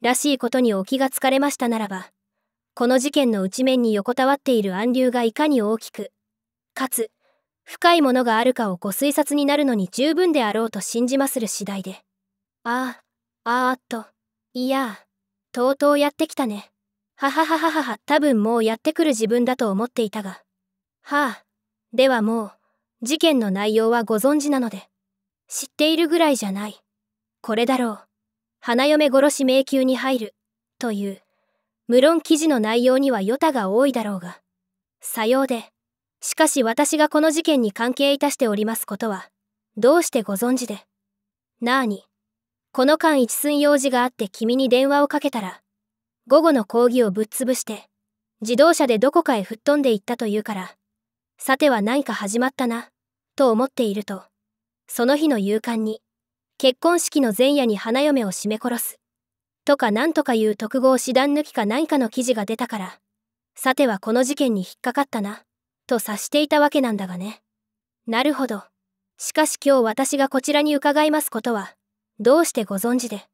らしいことにお気がつかれましたならばこの事件の内面に横たわっている暗流がいかに大きくかつ深いものがあるかをご推察になるのに十分であろうと信じまする次第でああああっといやとうとうやってきたね。はははははは、多分もうやってくる自分だと思っていたが。はあ。ではもう、事件の内容はご存知なので。知っているぐらいじゃない。これだろう。花嫁殺し迷宮に入る。という。無論記事の内容には与太が多いだろうが。さようで。しかし私がこの事件に関係いたしておりますことは、どうしてご存知で。なあに。この間一寸用事があって君に電話をかけたら、午後の講義をぶっ潰して、自動車でどこかへ吹っ飛んでいったというから、さては何か始まったな、と思っていると、その日の夕刊に、結婚式の前夜に花嫁を絞め殺す、とかなんとかいう特号師団抜きか何かの記事が出たから、さてはこの事件に引っかかったな、と察していたわけなんだがね。なるほど。しかし今日私がこちらに伺いますことは、どうしてご存知で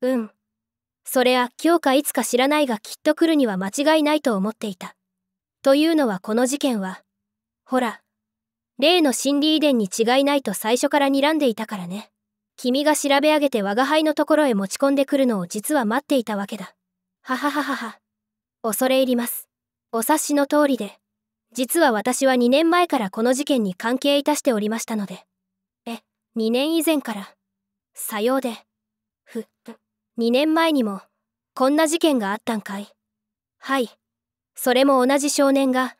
うんそれは今日かいつか知らないがきっと来るには間違いないと思っていたというのはこの事件はほら例の心理遺伝に違いないと最初から睨んでいたからね君が調べ上げて我が輩のところへ持ち込んでくるのを実は待っていたわけだははははは恐れ入りますお察しの通りで実は私は2年前からこの事件に関係いたしておりましたのでえ2年以前からさようで。ふ、2年前にも、こんな事件があったんかい。はい。それも同じ少年が、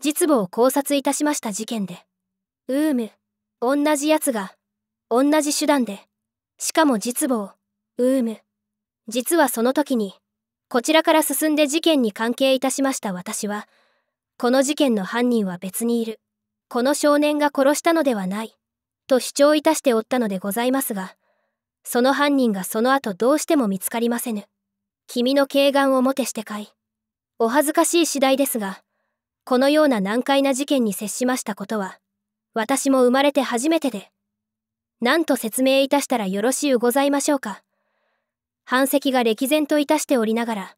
実母を考察いたしました事件で。うーむ、同じ奴が、同じ手段で、しかも実母を、うーむ。実はその時に、こちらから進んで事件に関係いたしました私は、この事件の犯人は別にいる。この少年が殺したのではない。と主張いたしておったのでございますが、その犯人がその後どうしても見つかりませぬ。君の軽眼をもてしてかい。お恥ずかしい次第ですが、このような難解な事件に接しましたことは、私も生まれて初めてで、何と説明いたしたらよろしゅうございましょうか。反石が歴然といたしておりながら、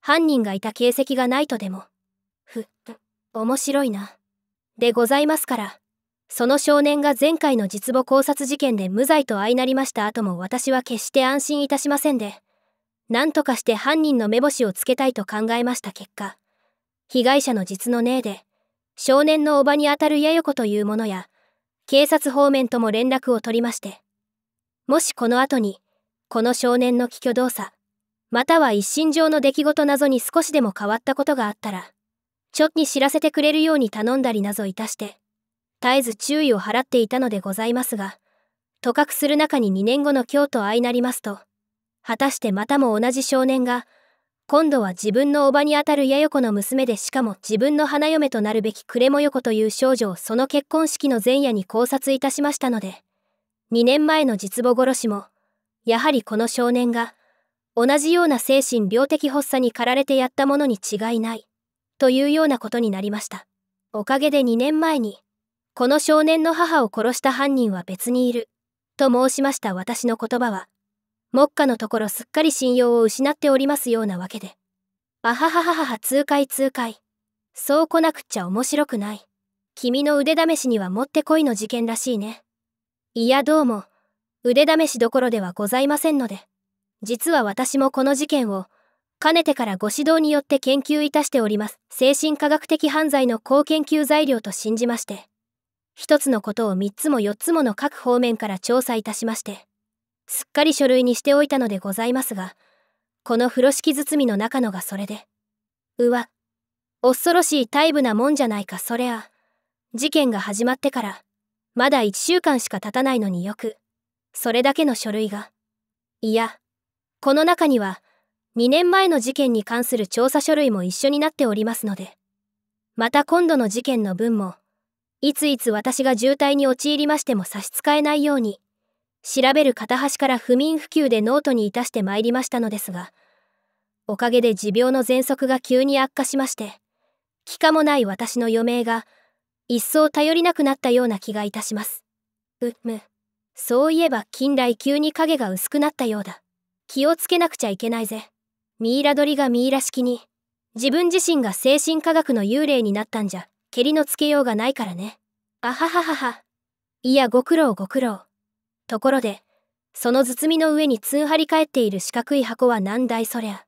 犯人がいた形跡がないとでも、ふ、っ、面白いな。でございますから。その少年が前回の実母考察事件で無罪と相なりました後も私は決して安心いたしませんで、何とかして犯人の目星をつけたいと考えました結果、被害者の実の姉で、少年の叔母にあたるやよ子というものや、警察方面とも連絡を取りまして、もしこの後に、この少年の帰居動作、または一身上の出来事謎に少しでも変わったことがあったら、ちょっに知らせてくれるように頼んだり謎いたして、絶えず注意を払っていたのでございますが、とかくする中に2年後の今日と相なりますと、果たしてまたも同じ少年が、今度は自分の叔母にあたるやよ子の娘でしかも自分の花嫁となるべきくれもよ子という少女をその結婚式の前夜に考察いたしましたので、2年前の実母殺しも、やはりこの少年が、同じような精神病的発作に駆られてやったものに違いない、というようなことになりました。おかげで2年前に、この少年の母を殺した犯人は別にいる。と申しました私の言葉は、目下のところすっかり信用を失っておりますようなわけで。あははははは、痛快痛快。そう来なくっちゃ面白くない。君の腕試しにはもってこいの事件らしいね。いやどうも、腕試しどころではございませんので。実は私もこの事件を、かねてからご指導によって研究いたしております。精神科学的犯罪の高研究材料と信じまして。一つのことを三つも四つもの各方面から調査いたしまして、すっかり書類にしておいたのでございますが、この風呂敷包みの中のがそれで、うわ、恐ろしい大部なもんじゃないかそりゃ、事件が始まってから、まだ一週間しか経たないのによく、それだけの書類が。いや、この中には、2年前の事件に関する調査書類も一緒になっておりますので、また今度の事件の分も、いついつ私が渋滞に陥りましても差し支えないように調べる片端から不眠不休でノートにいたしてまいりましたのですがおかげで持病の喘息が急に悪化しまして気かもない私の余命が一層頼りなくなったような気がいたしますうむそういえば近来急に影が薄くなったようだ気をつけなくちゃいけないぜミイラ取りがミイラ式に自分自身が精神科学の幽霊になったんじゃ蹴りのつけようがないからね。あはははは。いや、ご苦労ご苦労。ところで、その包みの上に通張り返っている四角い箱は何だいそりゃ。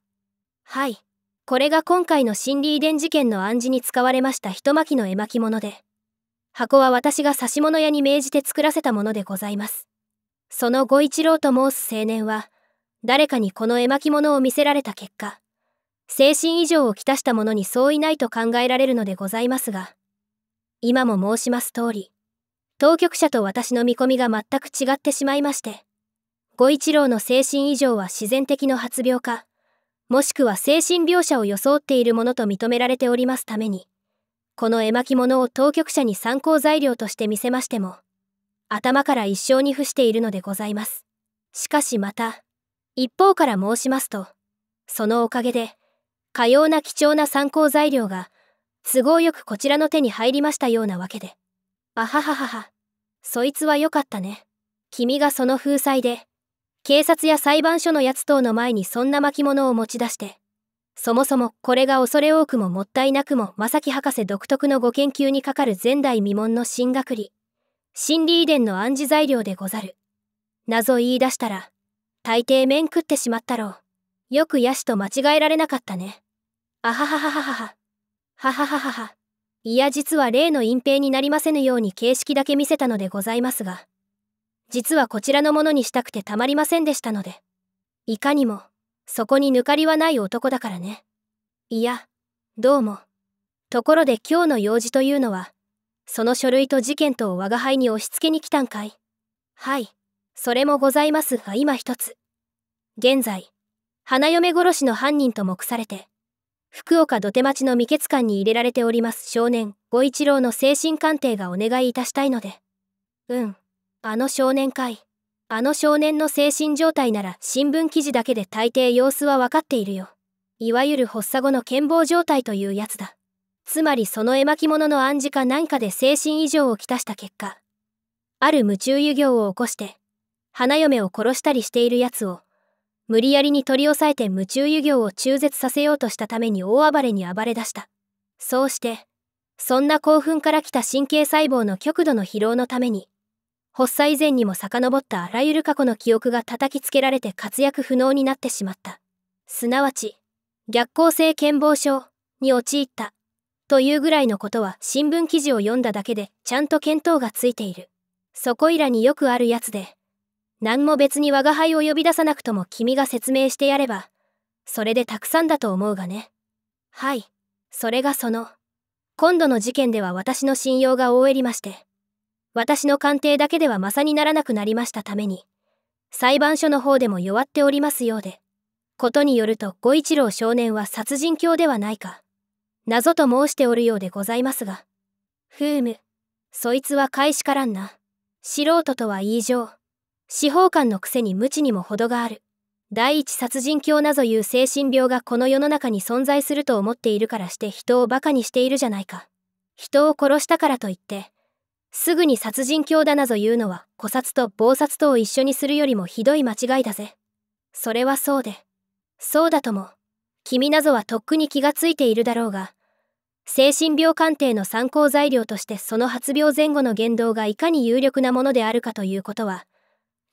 はい。これが今回の心理遺伝事件の暗示に使われました一巻の絵巻物で。箱は私が指物屋に命じて作らせたものでございます。そのご一郎と申す青年は、誰かにこの絵巻物を見せられた結果、精神異常をきたしたものに相違ないと考えられるのでございますが、今も申します通り、当局者と私の見込みが全く違ってしまいまして、ご一郎の精神異常は自然的の発病か、もしくは精神描写を装っているものと認められておりますために、この絵巻物を当局者に参考材料として見せましても、頭から一生に付しているのでございます。しかしまた、一方から申しますと、そのおかげで、かような貴重な参考材料が都合よくこちらの手に入りましたようなわけで。あはははは。そいつは良かったね。君がその風災で、警察や裁判所のやつ等の前にそんな巻物を持ち出して、そもそもこれが恐れ多くももったいなくも正木博士独特のご研究にかかる前代未聞の新学理、心理遺伝の暗示材料でござる。謎言い出したら、大抵面食ってしまったろう。よくヤシと間違えられなかったね。あはははははは。ははははは。いや実は例の隠蔽になりませぬように形式だけ見せたのでございますが、実はこちらのものにしたくてたまりませんでしたので、いかにも、そこに抜かりはない男だからね。いや、どうも。ところで今日の用事というのは、その書類と事件とを我が輩に押し付けに来たんかい。はい、それもございますが今一つ。現在、花嫁殺しの犯人と目されて、福岡土手町の未決館に入れられております少年、五一郎の精神鑑定がお願いいたしたいので。うん、あの少年かい。あの少年の精神状態なら新聞記事だけで大抵様子は分かっているよ。いわゆる発作後の健忘状態というやつだ。つまりその絵巻物の暗示か何かで精神異常をきたした結果、ある夢中遊行を起こして、花嫁を殺したりしているやつを無理やりに取り押さえて夢中遊行を中絶させようとしたために大暴れに暴れ出したそうしてそんな興奮から来た神経細胞の極度の疲労のために発作以前にも遡ったあらゆる過去の記憶が叩きつけられて活躍不能になってしまったすなわち逆行性健忘症に陥ったというぐらいのことは新聞記事を読んだだけでちゃんと見当がついているそこいらによくあるやつで何も別に我が輩を呼び出さなくとも君が説明してやれば、それでたくさんだと思うがね。はい、それがその、今度の事件では私の信用が大えりまして、私の鑑定だけではまさにならなくなりましたために、裁判所の方でも弱っておりますようで、ことによると五一郎少年は殺人狂ではないか、謎と申しておるようでございますが、ふーむ、そいつは返しからんな。素人とは異常。司法官のくせに無知にも程がある。第一殺人狂なぞいう精神病がこの世の中に存在すると思っているからして人をバカにしているじゃないか。人を殺したからといって、すぐに殺人狂だなぞ言うのは、古殺と暴殺とを一緒にするよりもひどい間違いだぜ。それはそうで。そうだとも、君なぞはとっくに気がついているだろうが、精神病鑑定の参考材料としてその発病前後の言動がいかに有力なものであるかということは、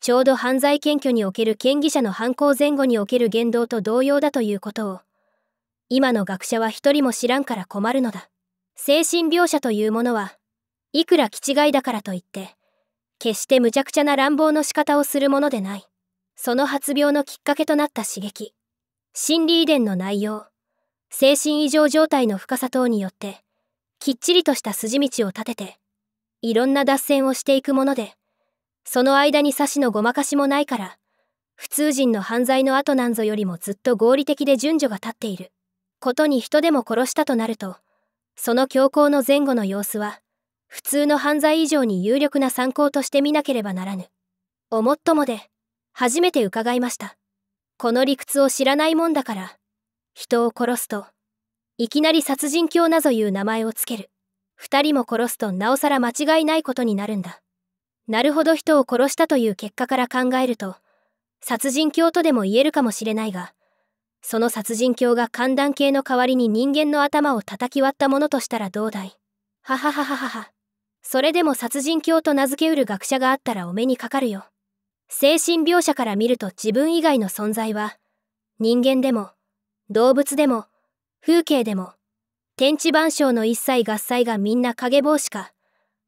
ちょうど犯罪検挙における嫌疑者の犯行前後における言動と同様だということを、今の学者は一人も知らんから困るのだ。精神描写というものは、いくら気違いだからといって、決して無茶苦茶な乱暴の仕方をするものでない。その発病のきっかけとなった刺激、心理遺伝の内容、精神異常状態の深さ等によって、きっちりとした筋道を立てて、いろんな脱線をしていくもので、その間に差しのごまかしもないから、普通人の犯罪の後なんぞよりもずっと合理的で順序が立っている。ことに人でも殺したとなると、その強行の前後の様子は、普通の犯罪以上に有力な参考として見なければならぬ。おもっともで、初めて伺いました。この理屈を知らないもんだから、人を殺すと、いきなり殺人狂なぞいう名前をつける。二人も殺すとなおさら間違いないことになるんだ。なるほど人を殺したという結果から考えると、殺人狂とでも言えるかもしれないが、その殺人狂が寒暖計の代わりに人間の頭を叩き割ったものとしたらどうだい。はははははは。それでも殺人狂と名付けうる学者があったらお目にかかるよ。精神描写から見ると自分以外の存在は、人間でも、動物でも、風景でも、天地万象の一切合切がみんな影帽子か、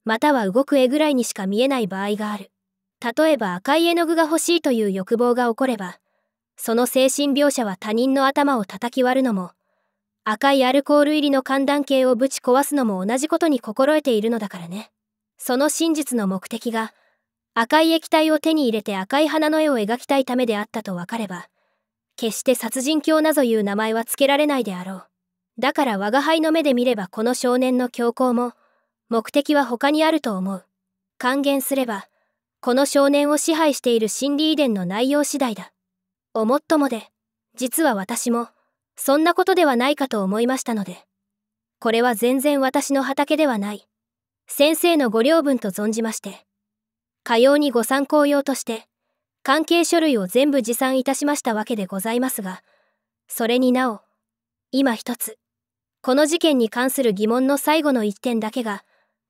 または動く絵ぐらいにしか見えない場合がある。例えば赤い絵の具が欲しいという欲望が起これば、その精神描写は他人の頭を叩き割るのも、赤いアルコール入りの寒暖計をぶち壊すのも同じことに心得ているのだからね。その真実の目的が、赤い液体を手に入れて赤い花の絵を描きたいためであったと分かれば、決して殺人狂などいう名前は付けられないであろう。だから我が輩の目で見ればこの少年の凶行も、目的は他にあると思う。還元すれば、この少年を支配している心理遺伝の内容次第だ。おもっともで、実は私も、そんなことではないかと思いましたので。これは全然私の畑ではない。先生のご両分と存じまして。かようにご参考用として、関係書類を全部持参いたしましたわけでございますが、それになお、今一つ、この事件に関する疑問の最後の一点だけが、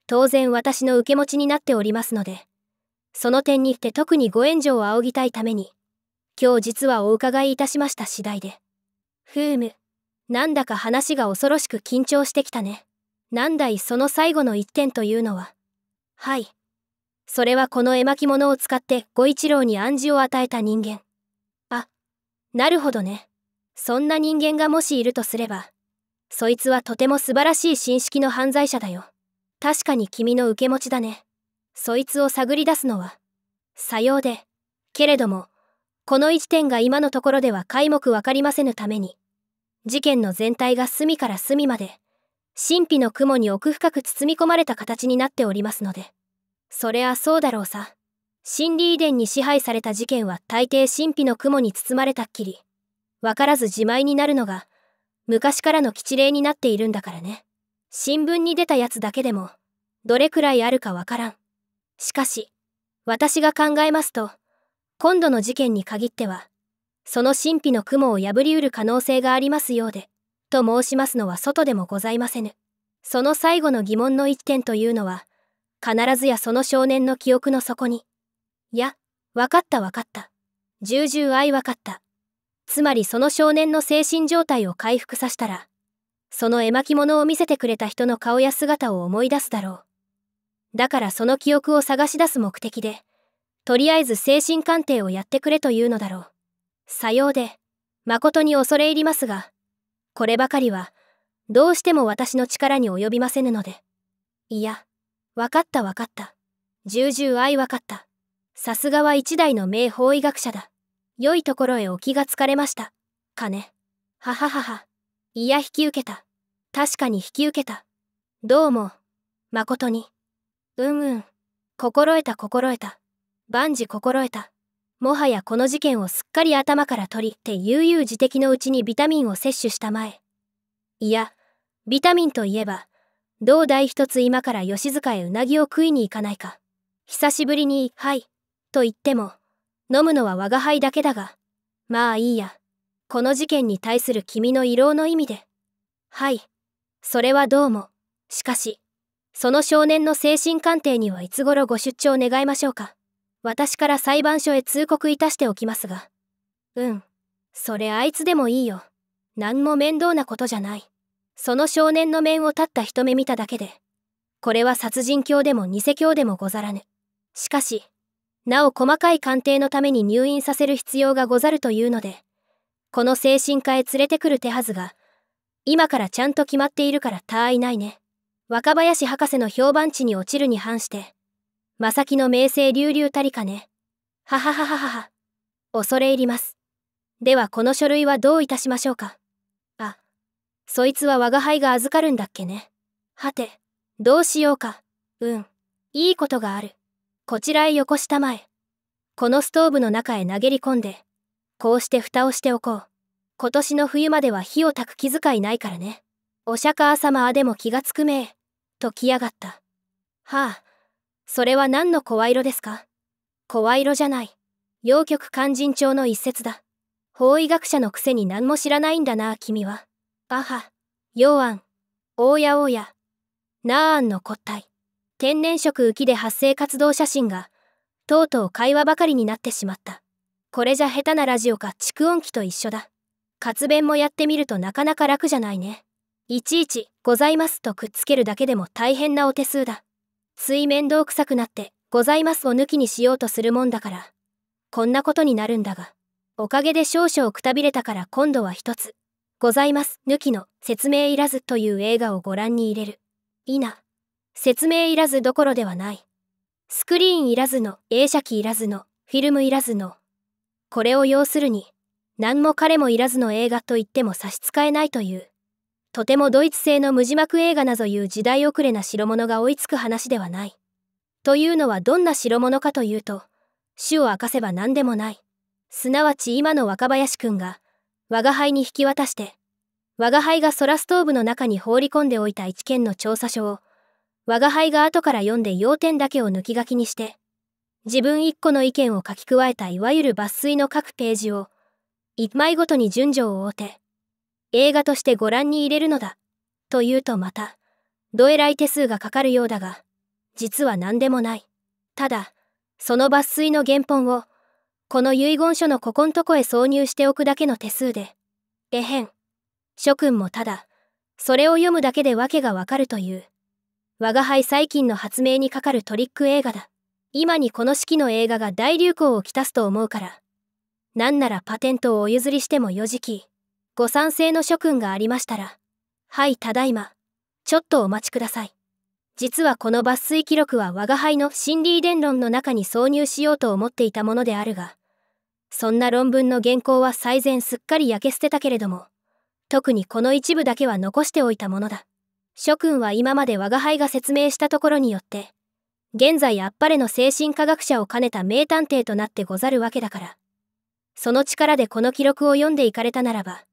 当然私の受け持ちになっておりますので、その点にて特にご援助を仰ぎたいために、今日実はお伺いいたしました次第で。ふうむ、なんだか話が恐ろしく緊張してきたね。なんだいその最後の一点というのは。はい。それはこの絵巻物を使ってご一郎に暗示を与えた人間。あ、なるほどね。そんな人間がもしいるとすれば、そいつはとても素晴らしい新式の犯罪者だよ。確かに君の受け持ちだね。そいつを探り出すのは。さようで。けれども、この一点が今のところでは皆目わかりませぬために、事件の全体が隅から隅まで、神秘の雲に奥深く包み込まれた形になっておりますので。そりゃそうだろうさ。心理遺伝に支配された事件は大抵神秘の雲に包まれたっきり、わからず自前になるのが、昔からの吉礼になっているんだからね。新聞に出たやつだけでも、どれくらいあるかわからん。しかし、私が考えますと、今度の事件に限っては、その神秘の雲を破りうる可能性がありますようで、と申しますのは外でもございませぬ。その最後の疑問の一点というのは、必ずやその少年の記憶の底に。いや、わかったわかった。重々愛分かった。つまりその少年の精神状態を回復させたら、その絵巻物を見せてくれた人の顔や姿を思い出すだろう。だからその記憶を探し出す目的で、とりあえず精神鑑定をやってくれというのだろう。さようで、誠に恐れ入りますが、こればかりは、どうしても私の力に及びませぬので。いや、わかったわかった。重々愛わかった。さすがは一代の名法医学者だ。良いところへお気がつかれました。金。はははは。いや引き受けた。確かに引き受けた。どうも、誠に。うんうん。心得た心得た。万事心得た。もはやこの事件をすっかり頭から取りって悠々自適のうちにビタミンを摂取したまえ。いや、ビタミンといえば、どう大一つ今から吉塚へうなぎを食いに行かないか。久しぶりに、はい、と言っても、飲むのは我が輩だけだが、まあいいや。この事件に対する君の慰労の意味で。はい、それはどうも。しかし、その少年の精神鑑定にはいつ頃ご出張願いましょうか。私から裁判所へ通告いたしておきますが。うん、それあいつでもいいよ。何も面倒なことじゃない。その少年の面を立った一目見ただけで。これは殺人教でも偽教でもござらぬ。しかし、なお細かい鑑定のために入院させる必要がござるというので、この精神科へ連れてくる手はずが、今からちゃんと決まっているから他愛ないね。若林博士の評判値に落ちるに反して、正木の名声流々たりかね。はははははは。恐れ入ります。ではこの書類はどういたしましょうか。あ、そいつは我が輩が預かるんだっけね。はて、どうしようか。うん、いいことがある。こちらへよこしたまえ。このストーブの中へ投げり込んで、こうして蓋をしておこう。今年の冬までは火を焚く気遣いないからね。お釈迦様あでも気がつくめえ。と来やがった。はあ、それは何の声色ですか声色じゃない。洋曲勧進帳の一節だ。法医学者のくせに何も知らないんだな、君は。あは、陽安、大や大や、ナーンの骨体。天然色浮きで発生活動写真が、とうとう会話ばかりになってしまった。これじゃ下手なラジオか蓄音機と一緒だ活弁もやってみるとなかなか楽じゃないねいちいち「ございます」とくっつけるだけでも大変なお手数だ水面倒くさくなって「ございます」を抜きにしようとするもんだからこんなことになるんだがおかげで少々くたびれたから今度は一つ「ございます」抜きの「説明いらず」という映画をご覧に入れるいな説明いらずどころではないスクリーンいらずの映写機いらずのフィルムいらずのこれを要するに何も彼もいらずの映画と言っても差し支えないというとてもドイツ製の無字幕映画なぞいう時代遅れな代物が追いつく話ではないというのはどんな代物かというと主を明かせば何でもないすなわち今の若林くんが我が輩に引き渡して我が輩が空ストーブの中に放り込んでおいた一件の調査書を我が輩が後から読んで要点だけを抜き書きにして自分一個の意見を書き加えたいわゆる抜粋の各ページを一枚ごとに順序を追うて映画としてご覧に入れるのだというとまたどえらい手数がかかるようだが実は何でもないただその抜粋の原本をこの遺言書のここんとこへ挿入しておくだけの手数でえへん諸君もただそれを読むだけで訳がわかるという我が輩最近の発明にかかるトリック映画だ今にこの式の映画が大流行をきたすと思うから、なんならパテントをお譲りしてもよじき、ご賛成の諸君がありましたら、はい、ただいま、ちょっとお待ちください。実はこの抜粋記録は我輩の心理伝論の中に挿入しようと思っていたものであるが、そんな論文の原稿は最前すっかり焼け捨てたけれども、特にこの一部だけは残しておいたものだ。諸君は今まで我輩が説明したところによって、現在あっぱれの精神科学者を兼ねた名探偵となってござるわけだから、その力でこの記録を読んでいかれたならば、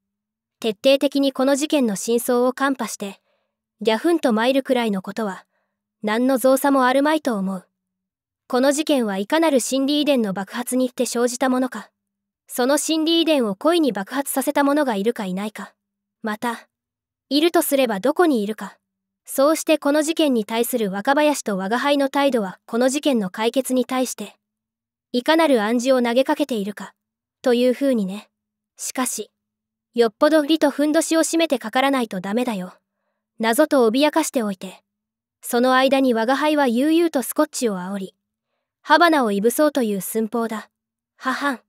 徹底的にこの事件の真相を看破して、ギャフンと参るくらいのことは、何の造作もあるまいと思う。この事件はいかなる心理遺伝の爆発にって生じたものか、その心理遺伝を故意に爆発させた者がいるかいないか、また、いるとすればどこにいるか、そうしてこの事件に対する若林と吾輩の態度はこの事件の解決に対していかなる暗示を投げかけているかというふうにねしかしよっぽど利とふんどしを締めてかからないとダメだよ謎と脅かしておいてその間に吾輩は悠々とスコッチを煽り、ハバナをいぶそうという寸法だ。ははん。